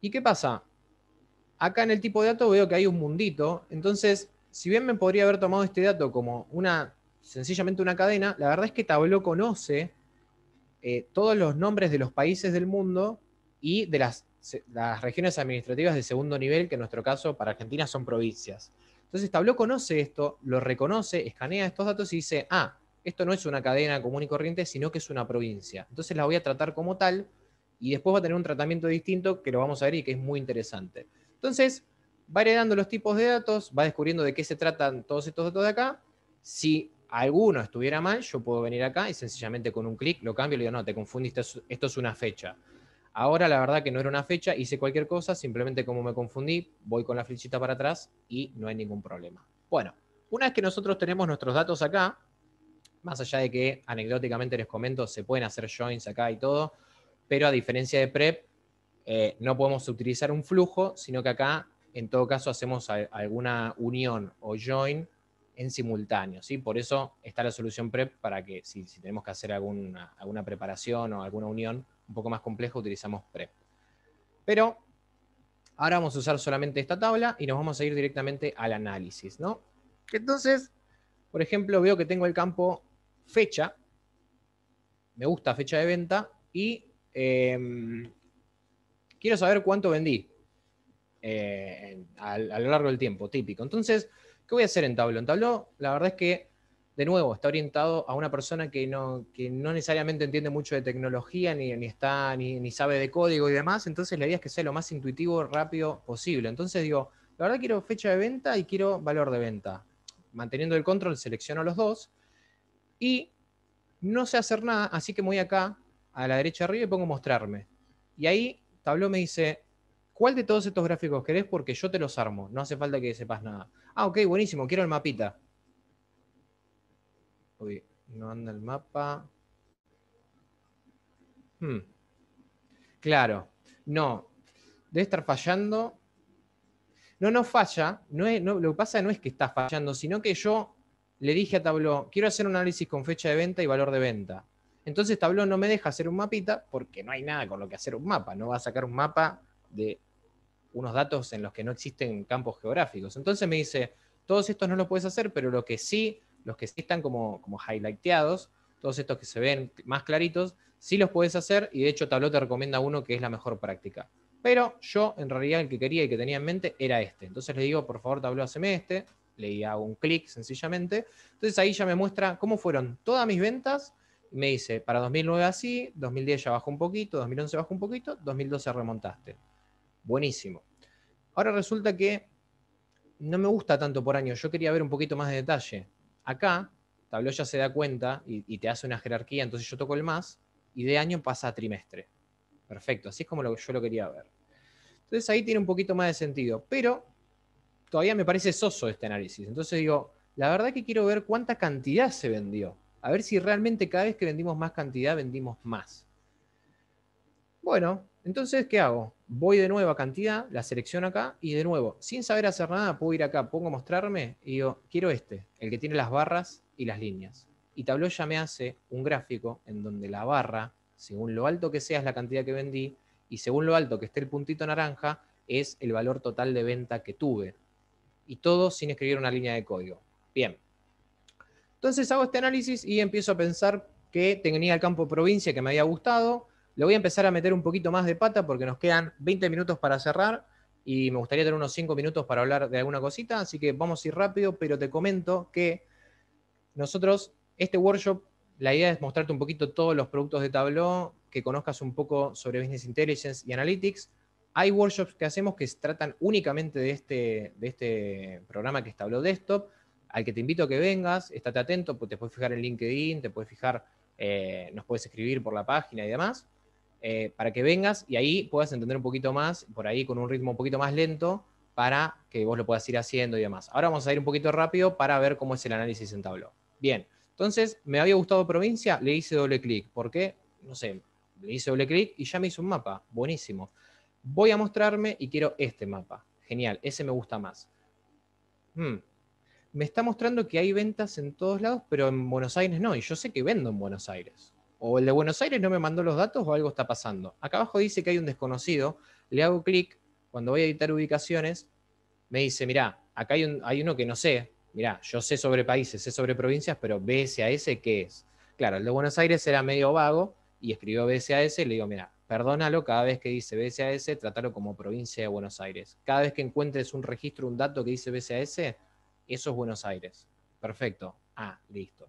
¿Y qué pasa? Acá en el tipo de dato veo que hay un mundito, entonces, si bien me podría haber tomado este dato como una sencillamente una cadena, la verdad es que Tableau conoce eh, todos los nombres de los países del mundo y de las, las, regiones administrativas de segundo nivel, que en nuestro caso para Argentina son provincias. Entonces Tableau conoce esto, lo reconoce, escanea estos datos y dice, ah, esto no es una cadena común y corriente, sino que es una provincia. Entonces la voy a tratar como tal y después va a tener un tratamiento distinto que lo vamos a ver y que es muy interesante. Entonces, va heredando los tipos de datos, va descubriendo de qué se tratan todos estos datos de acá. Si alguno estuviera mal, yo puedo venir acá y sencillamente con un clic lo cambio y le digo, no, te confundiste, esto es una fecha. Ahora la verdad que no era una fecha, hice cualquier cosa, simplemente como me confundí, voy con la flechita para atrás y no hay ningún problema. Bueno, una vez que nosotros tenemos nuestros datos acá, más allá de que anecdóticamente les comento, se pueden hacer joins acá y todo, pero a diferencia de PREP, eh, no podemos utilizar un flujo, sino que acá, en todo caso, hacemos alguna unión o join en simultáneo. ¿sí? Por eso está la solución PREP para que si, tenemos que hacer alguna, alguna, preparación o alguna unión un poco más compleja, utilizamos PREP. Pero ahora vamos a usar solamente esta tabla y nos vamos a ir directamente al análisis. ¿no? Entonces, por ejemplo, veo que tengo el campo fecha, me gusta fecha de venta, y Em, quiero saber cuánto vendí eh, a, lo largo del tiempo, típico. Entonces, ¿qué voy a hacer en Tableau? En Tableau, la verdad es que, de nuevo, está orientado a una persona que no, no necesariamente entiende mucho de tecnología, ni, está, ni, sabe de código y demás. Entonces, la idea es que sea lo más intuitivo, rápido posible. Entonces, digo, la verdad quiero fecha de venta y quiero valor de venta. Manteniendo el control, selecciono los dos. Y no sé hacer nada, así que voy acá a la derecha arriba y pongo mostrarme. Y ahí Tabló me dice, ¿cuál de todos estos gráficos querés? Porque yo te los armo, no hace falta que sepas nada. Ah, ok, buenísimo, quiero el mapita. Uy, no anda el mapa. Hmm. Claro, no, debe estar fallando. No, no falla, no lo que pasa no es que está fallando, sino que yo le dije a Tabló, quiero hacer un análisis con fecha de venta y valor de venta. Entonces este Tablón no me deja hacer un mapita porque no hay nada con lo que hacer un mapa. No va a sacar un mapa de unos datos en los que no existen campos geográficos. Entonces me dice, todos estos no los puedes hacer, pero lo que sí, los que sí están como, como highlighteados, todos estos que se ven más claritos, sí los puedes hacer y de hecho Tabló te recomienda uno que es la mejor práctica. Pero yo en realidad el que quería y que tenía en mente era este. Entonces le digo, por favor Tabló, haceme este. Le hago un clic sencillamente. Entonces ahí ya me muestra cómo fueron todas mis ventas me dice, para 2009 así, 2010 ya bajó un poquito, 2011 bajó un poquito, 2012 remontaste. Buenísimo. Ahora resulta que no me gusta tanto por año, yo quería ver un poquito más de detalle. Acá, Tableau ya se da cuenta y, te hace una jerarquía, entonces yo toco el más y de año pasa a trimestre. Perfecto, así es como yo lo quería ver. Entonces ahí tiene un poquito más de sentido, pero todavía me parece soso este análisis. Entonces digo, la verdad que quiero ver cuánta cantidad se vendió a ver si realmente cada vez que vendimos más cantidad, vendimos más. Bueno, entonces, ¿qué hago? Voy de nuevo a cantidad, la selecciono acá y de nuevo, sin saber hacer nada, puedo ir acá, pongo mostrarme y digo, quiero este, el que tiene las barras y las líneas. Y Tableau ya me hace un gráfico en donde la barra, según lo alto que sea, es la cantidad que vendí y según lo alto que esté el puntito naranja, es el valor total de venta que tuve. Y todo sin escribir una línea de código. Bien. Entonces hago este análisis y empiezo a pensar que tenía el campo provincia que me había gustado. Le voy a empezar a meter un poquito más de pata porque nos quedan 20 minutos para cerrar y me gustaría tener unos 5 minutos para hablar de alguna cosita, así que vamos a ir rápido, pero te comento que nosotros, este workshop, la idea es mostrarte un poquito todos los productos de Tableau, que conozcas un poco sobre Business Intelligence y Analytics. Hay workshops que hacemos que se tratan únicamente de este, de este programa que es Tableau Desktop, al que te invito a que vengas, estate atento, pues, te puedes fijar en LinkedIn, te puedes fijar, eh, nos puedes escribir por la página y demás, eh, para que vengas y ahí puedas entender un poquito más, por ahí con un ritmo un poquito más lento, para que vos lo puedas ir haciendo y demás. Ahora vamos a ir un poquito rápido para ver cómo es el análisis en tabló. Bien, entonces me había gustado provincia, le hice doble clic, ¿Por qué? no sé, le hice doble clic y ya me hizo un mapa, buenísimo. Voy a mostrarme y quiero este mapa, genial, ese me gusta más. Hmm, me está mostrando que hay ventas en todos lados, pero en Buenos Aires no, y yo sé que vendo en Buenos Aires. O el de Buenos Aires no me mandó los datos o algo está pasando. Acá abajo dice que hay un desconocido, le hago clic, cuando voy a editar ubicaciones, me dice, mirá, acá hay, hay uno que no sé, mirá, yo sé sobre países, sé sobre provincias, pero BSAS, ¿qué es? Claro, el de Buenos Aires era medio vago y escribió BSAS y le digo, mirá, perdónalo cada vez que dice BSAS, trátalo como provincia de Buenos Aires. Cada vez que encuentres un registro, un dato que dice BSAS, eso es Buenos Aires. Perfecto. Ah, listo.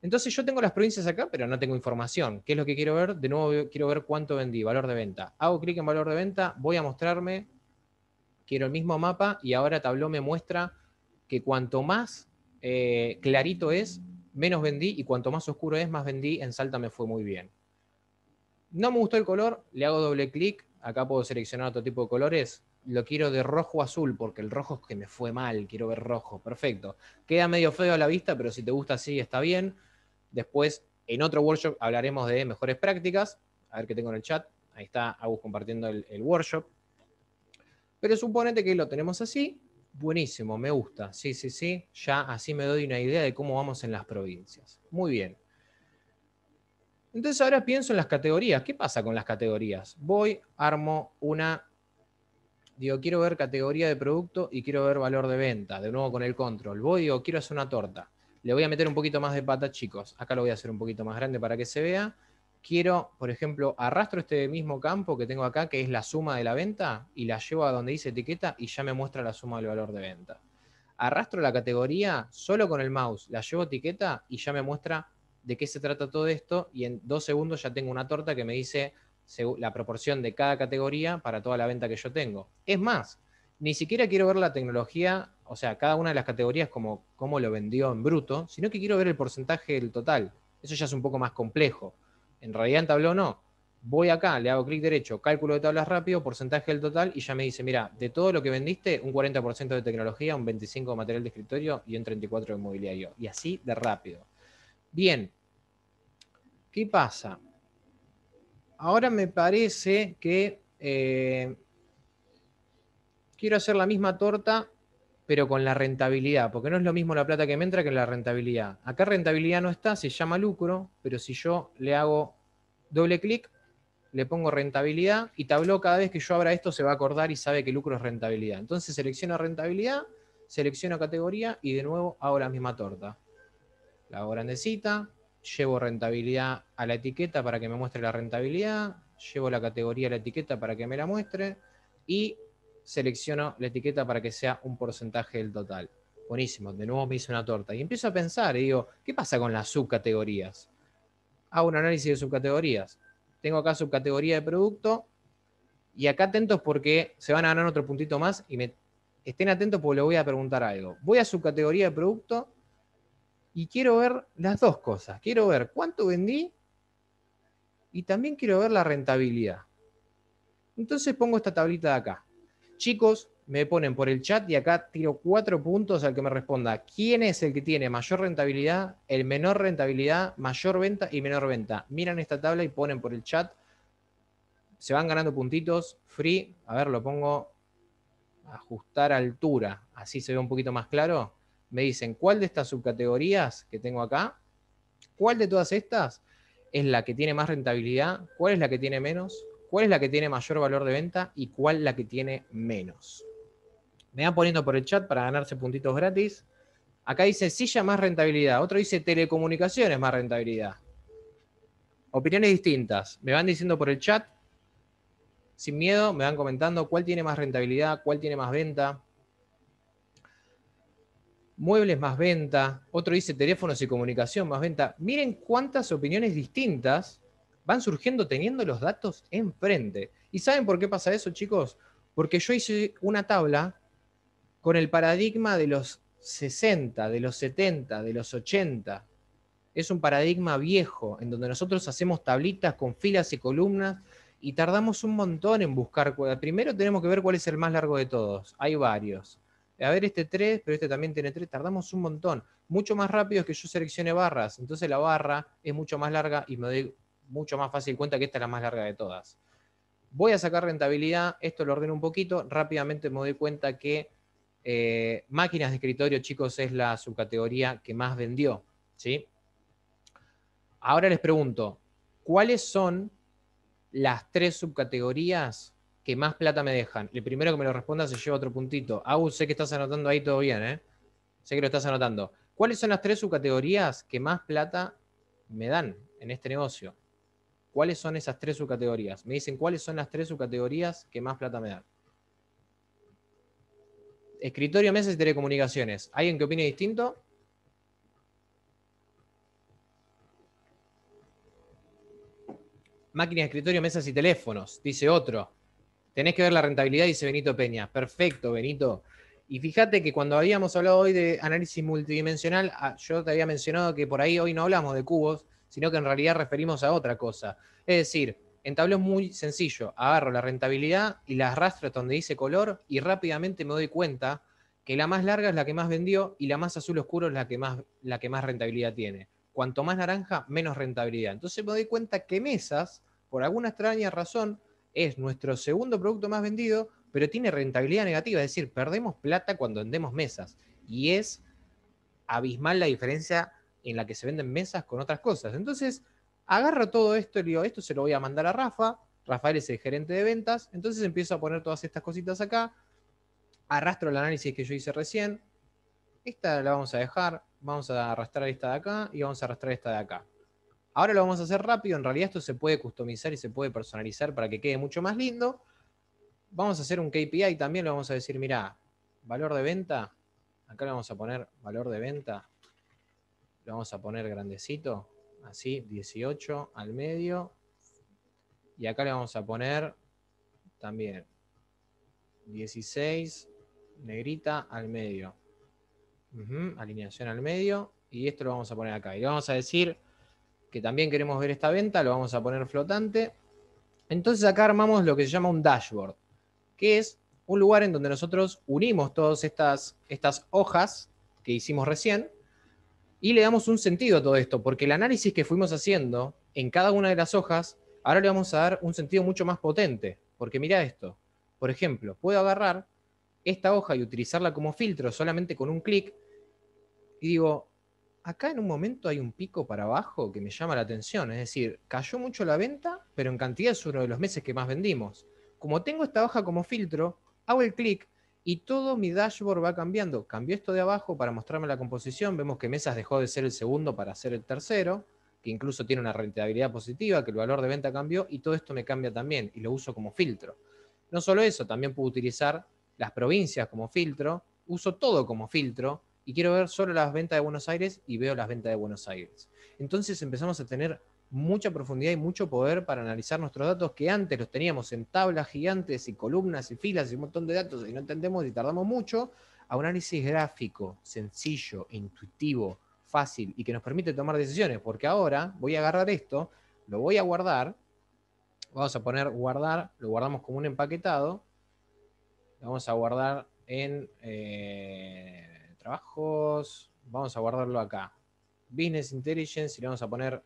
Entonces yo tengo las provincias acá, pero no tengo información. ¿Qué es lo que quiero ver? De nuevo quiero ver cuánto vendí, valor de venta. Hago clic en valor de venta, voy a mostrarme, quiero el mismo mapa y ahora Tableau me muestra que cuanto más eh, clarito es, menos vendí y cuanto más oscuro es, más vendí. En Salta me fue muy bien. No me gustó el color, le hago doble clic, acá puedo seleccionar otro tipo de colores, lo quiero de rojo azul, porque el rojo es que me fue mal, quiero ver rojo, perfecto. Queda medio feo a la vista, pero si te gusta así está bien. Después, en otro workshop hablaremos de mejores prácticas. A ver qué tengo en el chat. Ahí está Agus compartiendo el, workshop. Pero suponete que lo tenemos así. Buenísimo, me gusta. Sí, sí, sí. Ya así me doy una idea de cómo vamos en las provincias. Muy bien. Entonces ahora pienso en las categorías. ¿Qué pasa con las categorías? Voy, armo una digo, quiero ver categoría de producto y quiero ver valor de venta, de nuevo con el control. Voy, digo, quiero hacer una torta. Le voy a meter un poquito más de pata, chicos. Acá lo voy a hacer un poquito más grande para que se vea. Quiero, por ejemplo, arrastro este mismo campo que tengo acá, que es la suma de la venta, y la llevo a donde dice etiqueta y ya me muestra la suma del valor de venta. Arrastro la categoría solo con el mouse, la llevo etiqueta y ya me muestra de qué se trata todo esto y en dos segundos ya tengo una torta que me dice la proporción de cada categoría para toda la venta que yo tengo. Es más, ni siquiera quiero ver la tecnología, o sea, cada una de las categorías como cómo lo vendió en bruto, sino que quiero ver el porcentaje del total. Eso ya es un poco más complejo. En realidad en o no. Voy acá, le hago clic derecho, cálculo de tablas rápido, porcentaje del total y ya me dice, mira, de todo lo que vendiste, un 40% de tecnología, un 25% de material de escritorio y un 34% de mobiliario. Y así de rápido. Bien, ¿qué pasa? Ahora me parece que eh, quiero hacer la misma torta, pero con la rentabilidad, porque no es lo mismo la plata que me entra que la rentabilidad. Acá rentabilidad no está, se llama lucro, pero si yo le hago doble clic, le pongo rentabilidad y Tabló cada vez que yo abra esto se va a acordar y sabe que lucro es rentabilidad. Entonces selecciono rentabilidad, selecciono categoría y de nuevo hago la misma torta. La hago grandecita, llevo rentabilidad a la etiqueta para que me muestre la rentabilidad, llevo la categoría a la etiqueta para que me la muestre y selecciono la etiqueta para que sea un porcentaje del total. Buenísimo, de nuevo me hice una torta. Y empiezo a pensar y digo, ¿qué pasa con las subcategorías? Hago un análisis de subcategorías. Tengo acá subcategoría de producto y acá atentos porque se van a ganar otro puntito más y me estén atentos porque le voy a preguntar algo. Voy a subcategoría de producto y quiero ver las dos cosas. Quiero ver cuánto vendí y también quiero ver la rentabilidad. Entonces pongo esta tablita de acá. Chicos, me ponen por el chat y acá tiro cuatro puntos al que me responda. ¿Quién es el que tiene mayor rentabilidad, el menor rentabilidad, mayor venta y menor venta? Miran esta tabla y ponen por el chat. Se van ganando puntitos. Free, a ver, lo pongo ajustar altura. Así se ve un poquito más claro me dicen cuál de estas subcategorías que tengo acá, cuál de todas estas es la que tiene más rentabilidad, cuál es la que tiene menos, cuál es la que tiene mayor valor de venta y cuál la que tiene menos. Me van poniendo por el chat para ganarse puntitos gratis. Acá dice silla más rentabilidad, otro dice telecomunicaciones más rentabilidad. Opiniones distintas. Me van diciendo por el chat, sin miedo, me van comentando cuál tiene más rentabilidad, cuál tiene más venta, muebles más venta, otro dice teléfonos y comunicación más venta. Miren cuántas opiniones distintas van surgiendo teniendo los datos enfrente. ¿Y saben por qué pasa eso, chicos? Porque yo hice una tabla con el paradigma de los 60, de los 70, de los 80. Es un paradigma viejo, en donde nosotros hacemos tablitas con filas y columnas y tardamos un montón en buscar. Primero tenemos que ver cuál es el más largo de todos. Hay varios a ver este 3, pero este también tiene 3, tardamos un montón. Mucho más rápido es que yo seleccione barras, entonces la barra es mucho más larga y me doy mucho más fácil cuenta que esta es la más larga de todas. Voy a sacar rentabilidad, esto lo ordeno un poquito, rápidamente me doy cuenta que eh, máquinas de escritorio, chicos, es la subcategoría que más vendió. ¿sí? Ahora les pregunto, ¿cuáles son las tres subcategorías que más plata me dejan. El primero que me lo responda se lleva otro puntito. Agus, sé que estás anotando ahí todo bien, ¿eh? Sé que lo estás anotando. ¿Cuáles son las tres subcategorías que más plata me dan en este negocio? ¿Cuáles son esas tres subcategorías? Me dicen cuáles son las tres subcategorías que más plata me dan. Escritorio, mesas y telecomunicaciones. ¿Alguien que opine distinto? Máquinas, escritorio, mesas y teléfonos, dice otro tenés que ver la rentabilidad, dice Benito Peña. Perfecto, Benito. Y fíjate que cuando habíamos hablado hoy de análisis multidimensional, ah, yo te había mencionado que por ahí hoy no hablamos de cubos, sino que en realidad referimos a otra cosa. Es decir, en tablón muy sencillo, agarro la rentabilidad y la arrastro donde dice color y rápidamente me doy cuenta que la más larga es la que más vendió y la más azul oscuro es la que más, la que más rentabilidad tiene. Cuanto más naranja, menos rentabilidad. Entonces me doy cuenta que mesas, por alguna extraña razón, es nuestro segundo producto más vendido, pero tiene rentabilidad negativa, es decir, perdemos plata cuando vendemos mesas. Y es abismal la diferencia en la que se venden mesas con otras cosas. Entonces, agarro todo esto y digo, esto se lo voy a mandar a Rafa, Rafael es el gerente de ventas, entonces empiezo a poner todas estas cositas acá, arrastro el análisis que yo hice recién, esta la vamos a dejar, vamos a arrastrar esta de acá y vamos a arrastrar esta de acá. Ahora lo vamos a hacer rápido, en realidad esto se puede customizar y se puede personalizar para que quede mucho más lindo. Vamos a hacer un KPI también, le vamos a decir, mira, valor de venta, acá le vamos a poner valor de venta, lo vamos a poner grandecito, así, 18 al medio, y acá le vamos a poner también 16, negrita al medio, alineación al medio, y esto lo vamos a poner acá, y le vamos a decir que también queremos ver esta venta, lo vamos a poner flotante. Entonces acá armamos lo que se llama un dashboard, que es un lugar en donde nosotros unimos todas estas, estas hojas que hicimos recién y le damos un sentido a todo esto, porque el análisis que fuimos haciendo en cada una de las hojas, ahora le vamos a dar un sentido mucho más potente, porque mira esto, por ejemplo, puedo agarrar esta hoja y utilizarla como filtro solamente con un clic y digo, acá en un momento hay un pico para abajo que me llama la atención. Es decir, cayó mucho la venta, pero en cantidad es uno de los meses que más vendimos. Como tengo esta hoja como filtro, hago el clic y todo mi dashboard va cambiando. Cambió esto de abajo para mostrarme la composición. Vemos que Mesas dejó de ser el segundo para ser el tercero, que incluso tiene una rentabilidad positiva, que el valor de venta cambió y todo esto me cambia también y lo uso como filtro. No solo eso, también puedo utilizar las provincias como filtro, uso todo como filtro y quiero ver solo las ventas de Buenos Aires y veo las ventas de Buenos Aires. Entonces empezamos a tener mucha profundidad y mucho poder para analizar nuestros datos que antes los teníamos en tablas gigantes y columnas y filas y un montón de datos y no entendemos y tardamos mucho a un análisis gráfico, sencillo, intuitivo, fácil y que nos permite tomar decisiones, porque ahora voy a agarrar esto, lo voy a guardar, vamos a poner guardar, lo guardamos como un empaquetado, lo vamos a guardar en... Eh, trabajos, vamos a guardarlo acá. Business Intelligence y le vamos a poner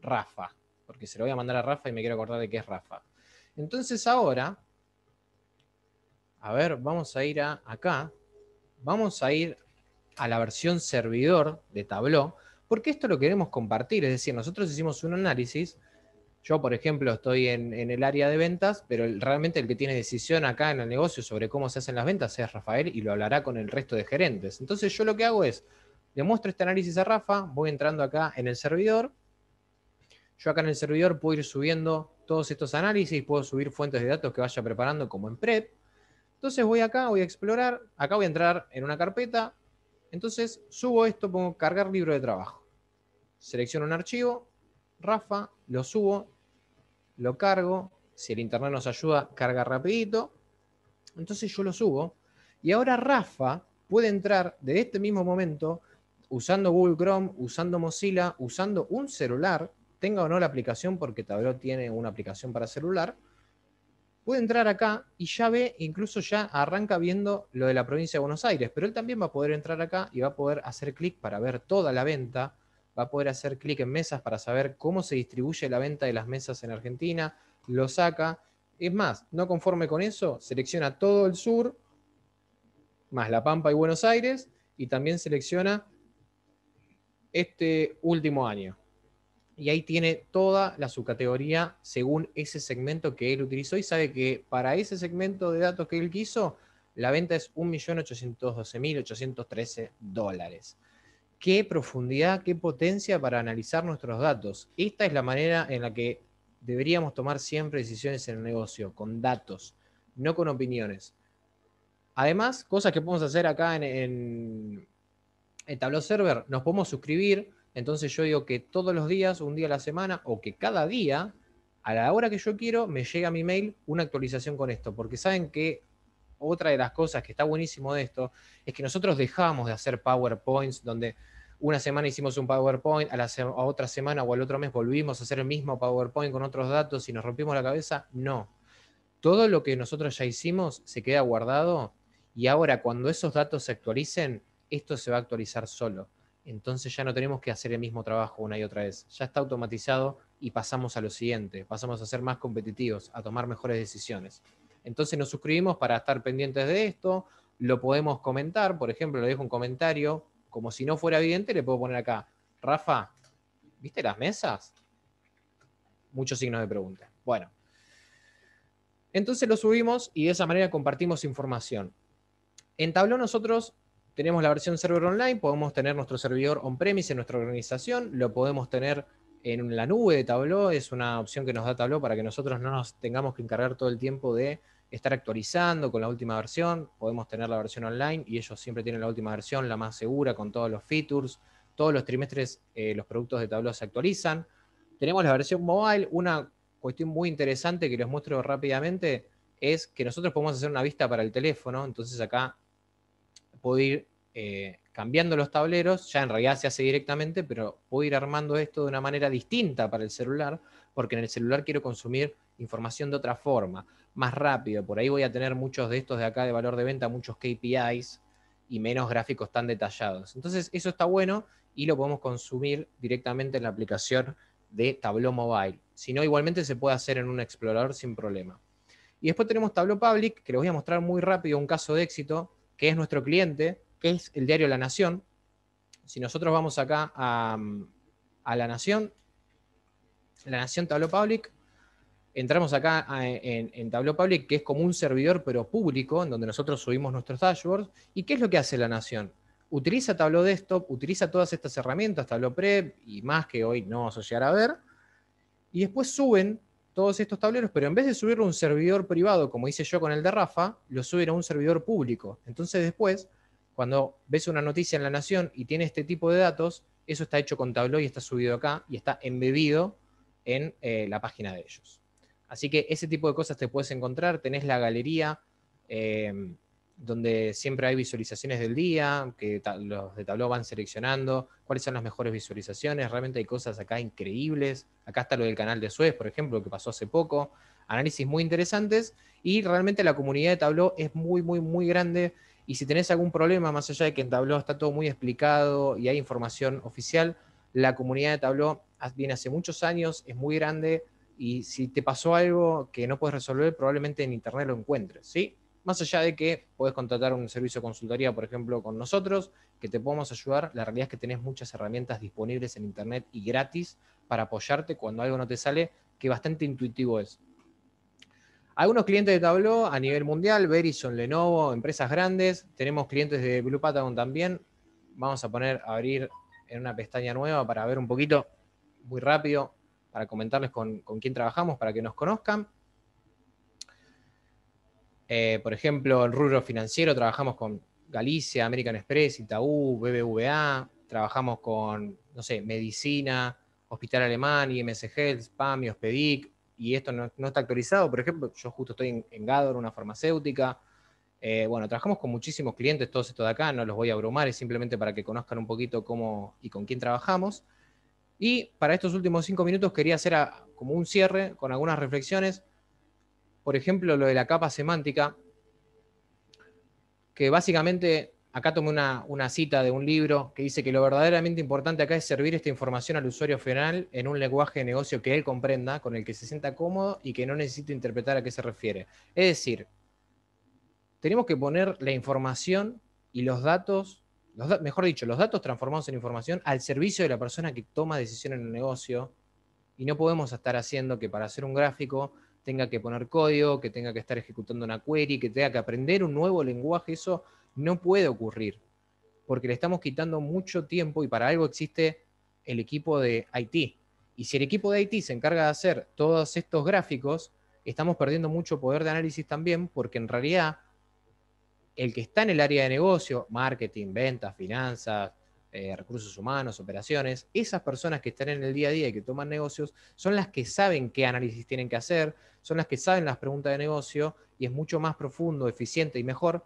Rafa, porque se lo voy a mandar a Rafa y me quiero acordar de qué es Rafa. Entonces ahora, a ver, vamos a ir a acá, vamos a ir a la versión servidor de Tableau, porque esto lo queremos compartir, es decir, nosotros hicimos un análisis yo, por ejemplo, estoy en, el área de ventas, pero realmente el que tiene decisión acá en el negocio sobre cómo se hacen las ventas es Rafael y lo hablará con el resto de gerentes. Entonces yo lo que hago es, le muestro este análisis a Rafa, voy entrando acá en el servidor. Yo acá en el servidor puedo ir subiendo todos estos análisis, puedo subir fuentes de datos que vaya preparando como en PREP. Entonces voy acá, voy a explorar, acá voy a entrar en una carpeta. Entonces subo esto, pongo cargar libro de trabajo. Selecciono un archivo, Rafa, lo subo, lo cargo, si el internet nos ayuda, carga rapidito. Entonces yo lo subo. Y ahora Rafa puede entrar desde este mismo momento usando Google Chrome, usando Mozilla, usando un celular, tenga o no la aplicación, porque Tableau tiene una aplicación para celular, puede entrar acá y ya ve, incluso ya arranca viendo lo de la provincia de Buenos Aires, pero él también va a poder entrar acá y va a poder hacer clic para ver toda la venta, va a poder hacer clic en mesas para saber cómo se distribuye la venta de las mesas en Argentina, lo saca. Es más, no conforme con eso, selecciona todo el sur, más La Pampa y Buenos Aires, y también selecciona este último año. Y ahí tiene toda la subcategoría según ese segmento que él utilizó y sabe que para ese segmento de datos que él quiso, la venta es 1.812.813 dólares qué profundidad, qué potencia para analizar nuestros datos. Esta es la manera en la que deberíamos tomar siempre decisiones en el negocio, con datos, no con opiniones. Además, cosas que podemos hacer acá en, el Tableau Server, nos podemos suscribir. Entonces yo digo que todos los días, un día a la semana, o que cada día, a la hora que yo quiero, me llega a mi mail una actualización con esto. Porque saben que otra de las cosas que está buenísimo de esto es que nosotros dejamos de hacer PowerPoints donde una semana hicimos un PowerPoint, a, la otra semana o al otro mes volvimos a hacer el mismo PowerPoint con otros datos y nos rompimos la cabeza. No. Todo lo que nosotros ya hicimos se queda guardado y ahora cuando esos datos se actualicen, esto se va a actualizar solo. Entonces ya no tenemos que hacer el mismo trabajo una y otra vez. Ya está automatizado y pasamos a lo siguiente. Pasamos a ser más competitivos, a tomar mejores decisiones. Entonces nos suscribimos para estar pendientes de esto, lo podemos comentar, por ejemplo, le dejo un comentario, como si no fuera evidente, le puedo poner acá, Rafa, ¿viste las mesas? Muchos signos de pregunta. Bueno, entonces lo subimos y de esa manera compartimos información. En Tableau nosotros tenemos la versión server online, podemos tener nuestro servidor on-premise en nuestra organización, lo podemos tener en la nube de Tableau, es una opción que nos da Tableau para que nosotros no nos tengamos que encargar todo el tiempo de estar actualizando con la última versión, podemos tener la versión online y ellos siempre tienen la última versión, la más segura, con todos los features. Todos los trimestres eh, los productos de tableau se actualizan. Tenemos la versión mobile, una cuestión muy interesante que les muestro rápidamente es que nosotros podemos hacer una vista para el teléfono, entonces acá puedo ir eh, cambiando los tableros, ya en realidad se hace directamente, pero puedo ir armando esto de una manera distinta para el celular, porque en el celular quiero consumir información de otra forma, más rápido. Por ahí voy a tener muchos de estos de acá de valor de venta, muchos KPIs y menos gráficos tan detallados. Entonces, eso está bueno y lo podemos consumir directamente en la aplicación de Tableau Mobile. Si no, igualmente se puede hacer en un explorador sin problema. Y después tenemos Tableau Public, que les voy a mostrar muy rápido un caso de éxito, que es nuestro cliente, que es el diario La Nación. Si nosotros vamos acá a, a La Nación, La Nación Tableau Public, entramos acá en, Tableau Public, que es como un servidor pero público, en donde nosotros subimos nuestros dashboards. ¿Y qué es lo que hace la Nación? Utiliza Tableau Desktop, utiliza todas estas herramientas, Tableau Prep y más que hoy no vamos a llegar a ver. Y después suben todos estos tableros, pero en vez de subirlo a un servidor privado, como hice yo con el de Rafa, lo suben a un servidor público. Entonces después, cuando ves una noticia en La Nación y tiene este tipo de datos, eso está hecho con Tableau y está subido acá y está embebido en eh, la página de ellos. Así que ese tipo de cosas te puedes encontrar. Tenés la galería, em, donde siempre hay visualizaciones del día, que los de Tableau van seleccionando, cuáles son las mejores visualizaciones. Realmente hay cosas acá increíbles. Acá está lo del canal de Suez, por ejemplo, que pasó hace poco. Análisis muy interesantes. Y realmente la comunidad de Tableau es muy, muy, muy grande. Y si tenés algún problema, más allá de que en Tableau está todo muy explicado y hay información oficial, la comunidad de Tableau viene hace muchos años, es muy grande y si te pasó algo que no puedes resolver, probablemente en Internet lo encuentres, ¿sí? Más allá de que puedes contratar un servicio de consultoría, por ejemplo, con nosotros, que te podemos ayudar, la realidad es que tenés muchas herramientas disponibles en Internet y gratis para apoyarte cuando algo no te sale, que bastante intuitivo es. Algunos clientes de Tableau a nivel mundial, Verizon, Lenovo, empresas grandes, tenemos clientes de Blue Patagon también. Vamos a poner, abrir en una pestaña nueva para ver un poquito, muy rápido, para comentarles con, quién trabajamos, para que nos conozcan. Eh, por ejemplo, en rubro financiero trabajamos con Galicia, American Express, Itaú, BBVA, trabajamos con, no sé, medicina, Hospital Alemán, IMS Health, y Hospedic, y esto no, está actualizado. Por ejemplo, yo justo estoy en, en Gador, una farmacéutica. Eh, bueno, trabajamos con muchísimos clientes, todos estos de acá, no los voy a abrumar, es simplemente para que conozcan un poquito cómo y con quién trabajamos. Y para estos últimos cinco minutos quería hacer como un cierre con algunas reflexiones. Por ejemplo, lo de la capa semántica, que básicamente, acá tomé una, una cita de un libro que dice que lo verdaderamente importante acá es servir esta información al usuario final en un lenguaje de negocio que él comprenda, con el que se sienta cómodo y que no necesite interpretar a qué se refiere. Es decir, tenemos que poner la información y los datos mejor dicho, los datos transformados en información al servicio de la persona que toma decisión en el negocio y no podemos estar haciendo que para hacer un gráfico tenga que poner código, que tenga que estar ejecutando una query, que tenga que aprender un nuevo lenguaje, eso no puede ocurrir, porque le estamos quitando mucho tiempo y para algo existe el equipo de IT. Y si el equipo de IT se encarga de hacer todos estos gráficos, estamos perdiendo mucho poder de análisis también, porque en realidad el que está en el área de negocio, marketing, ventas, finanzas, eh, recursos humanos, operaciones, esas personas que están en el día a día y que toman negocios son las que saben qué análisis tienen que hacer, son las que saben las preguntas de negocio y es mucho más profundo, eficiente y mejor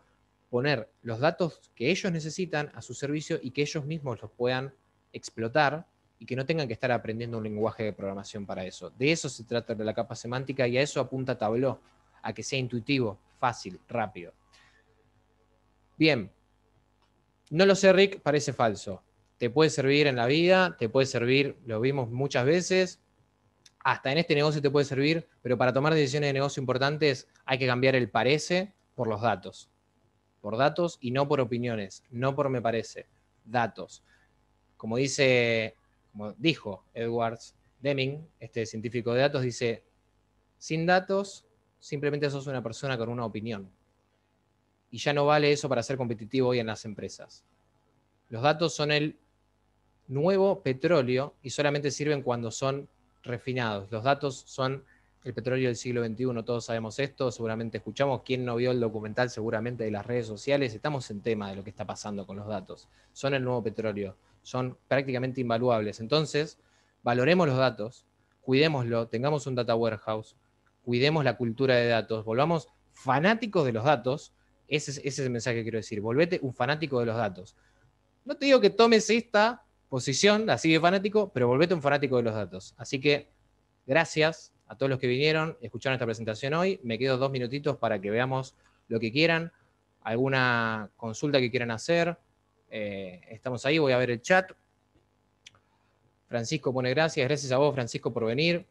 poner los datos que ellos necesitan a su servicio y que ellos mismos los puedan explotar y que no tengan que estar aprendiendo un lenguaje de programación para eso. De eso se trata de la capa semántica y a eso apunta Tableau, a que sea intuitivo, fácil, rápido. Bien. No lo sé, Rick, parece falso. Te puede servir en la vida, te puede servir, lo vimos muchas veces, hasta en este negocio te puede servir, pero para tomar decisiones de negocio importantes hay que cambiar el parece por los datos. Por datos y no por opiniones, no por me parece, datos. Como dice, como dijo Edwards Deming, este científico de datos, dice, sin datos simplemente sos una persona con una opinión y ya no vale eso para ser competitivo hoy en las empresas. Los datos son el nuevo petróleo y solamente sirven cuando son refinados. Los datos son el petróleo del siglo XXI, todos sabemos esto, seguramente escuchamos, ¿Quién no vio el documental seguramente de las redes sociales, estamos en tema de lo que está pasando con los datos. Son el nuevo petróleo, son prácticamente invaluables. Entonces, valoremos los datos, cuidémoslo, tengamos un data warehouse, cuidemos la cultura de datos, volvamos fanáticos de los datos ese es, el mensaje que quiero decir. Volvete un fanático de los datos. No te digo que tomes esta posición así de fanático, pero volvete un fanático de los datos. Así que gracias a todos los que vinieron, escucharon esta presentación hoy. Me quedo dos minutitos para que veamos lo que quieran, alguna consulta que quieran hacer. Eh, estamos ahí, voy a ver el chat. Francisco pone gracias, gracias a vos Francisco por venir.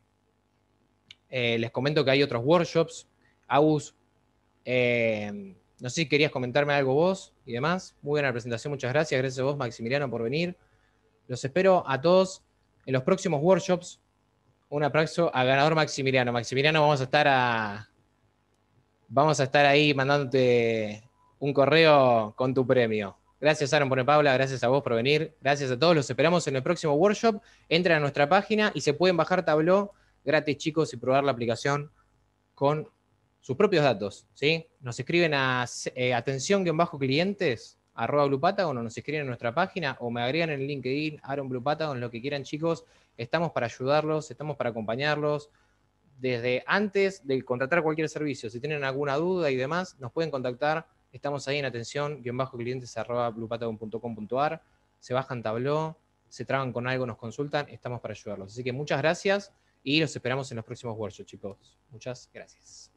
Eh, les comento que hay otros workshops. Agus, eh, no sé si querías comentarme algo vos y demás. Muy buena presentación, muchas gracias. Gracias a vos, Maximiliano, por venir. Los espero a todos en los próximos workshops. Un abrazo al ganador Maximiliano. Maximiliano, vamos a estar ahí mandándote un correo con tu premio. Gracias, Aaron Pone Paula. Gracias a vos por venir. Gracias a todos. Los esperamos en el próximo workshop. Entren a nuestra página y se pueden bajar tabló gratis, chicos, y probar la aplicación con sus propios datos, ¿sí? Nos escriben a eh, atención-clientes arroba Blue o nos escriben en nuestra página o me agregan en LinkedIn, arroba Blue Patagon, lo que quieran chicos, estamos para ayudarlos, estamos para acompañarlos. Desde antes de contratar cualquier servicio, si tienen alguna duda y demás, nos pueden contactar, estamos ahí en atención, clientes arroba bluepatagon.com.ar, se bajan tabló, se traban con algo, nos consultan, estamos para ayudarlos. Así que muchas gracias y los esperamos en los próximos workshops chicos. Muchas gracias.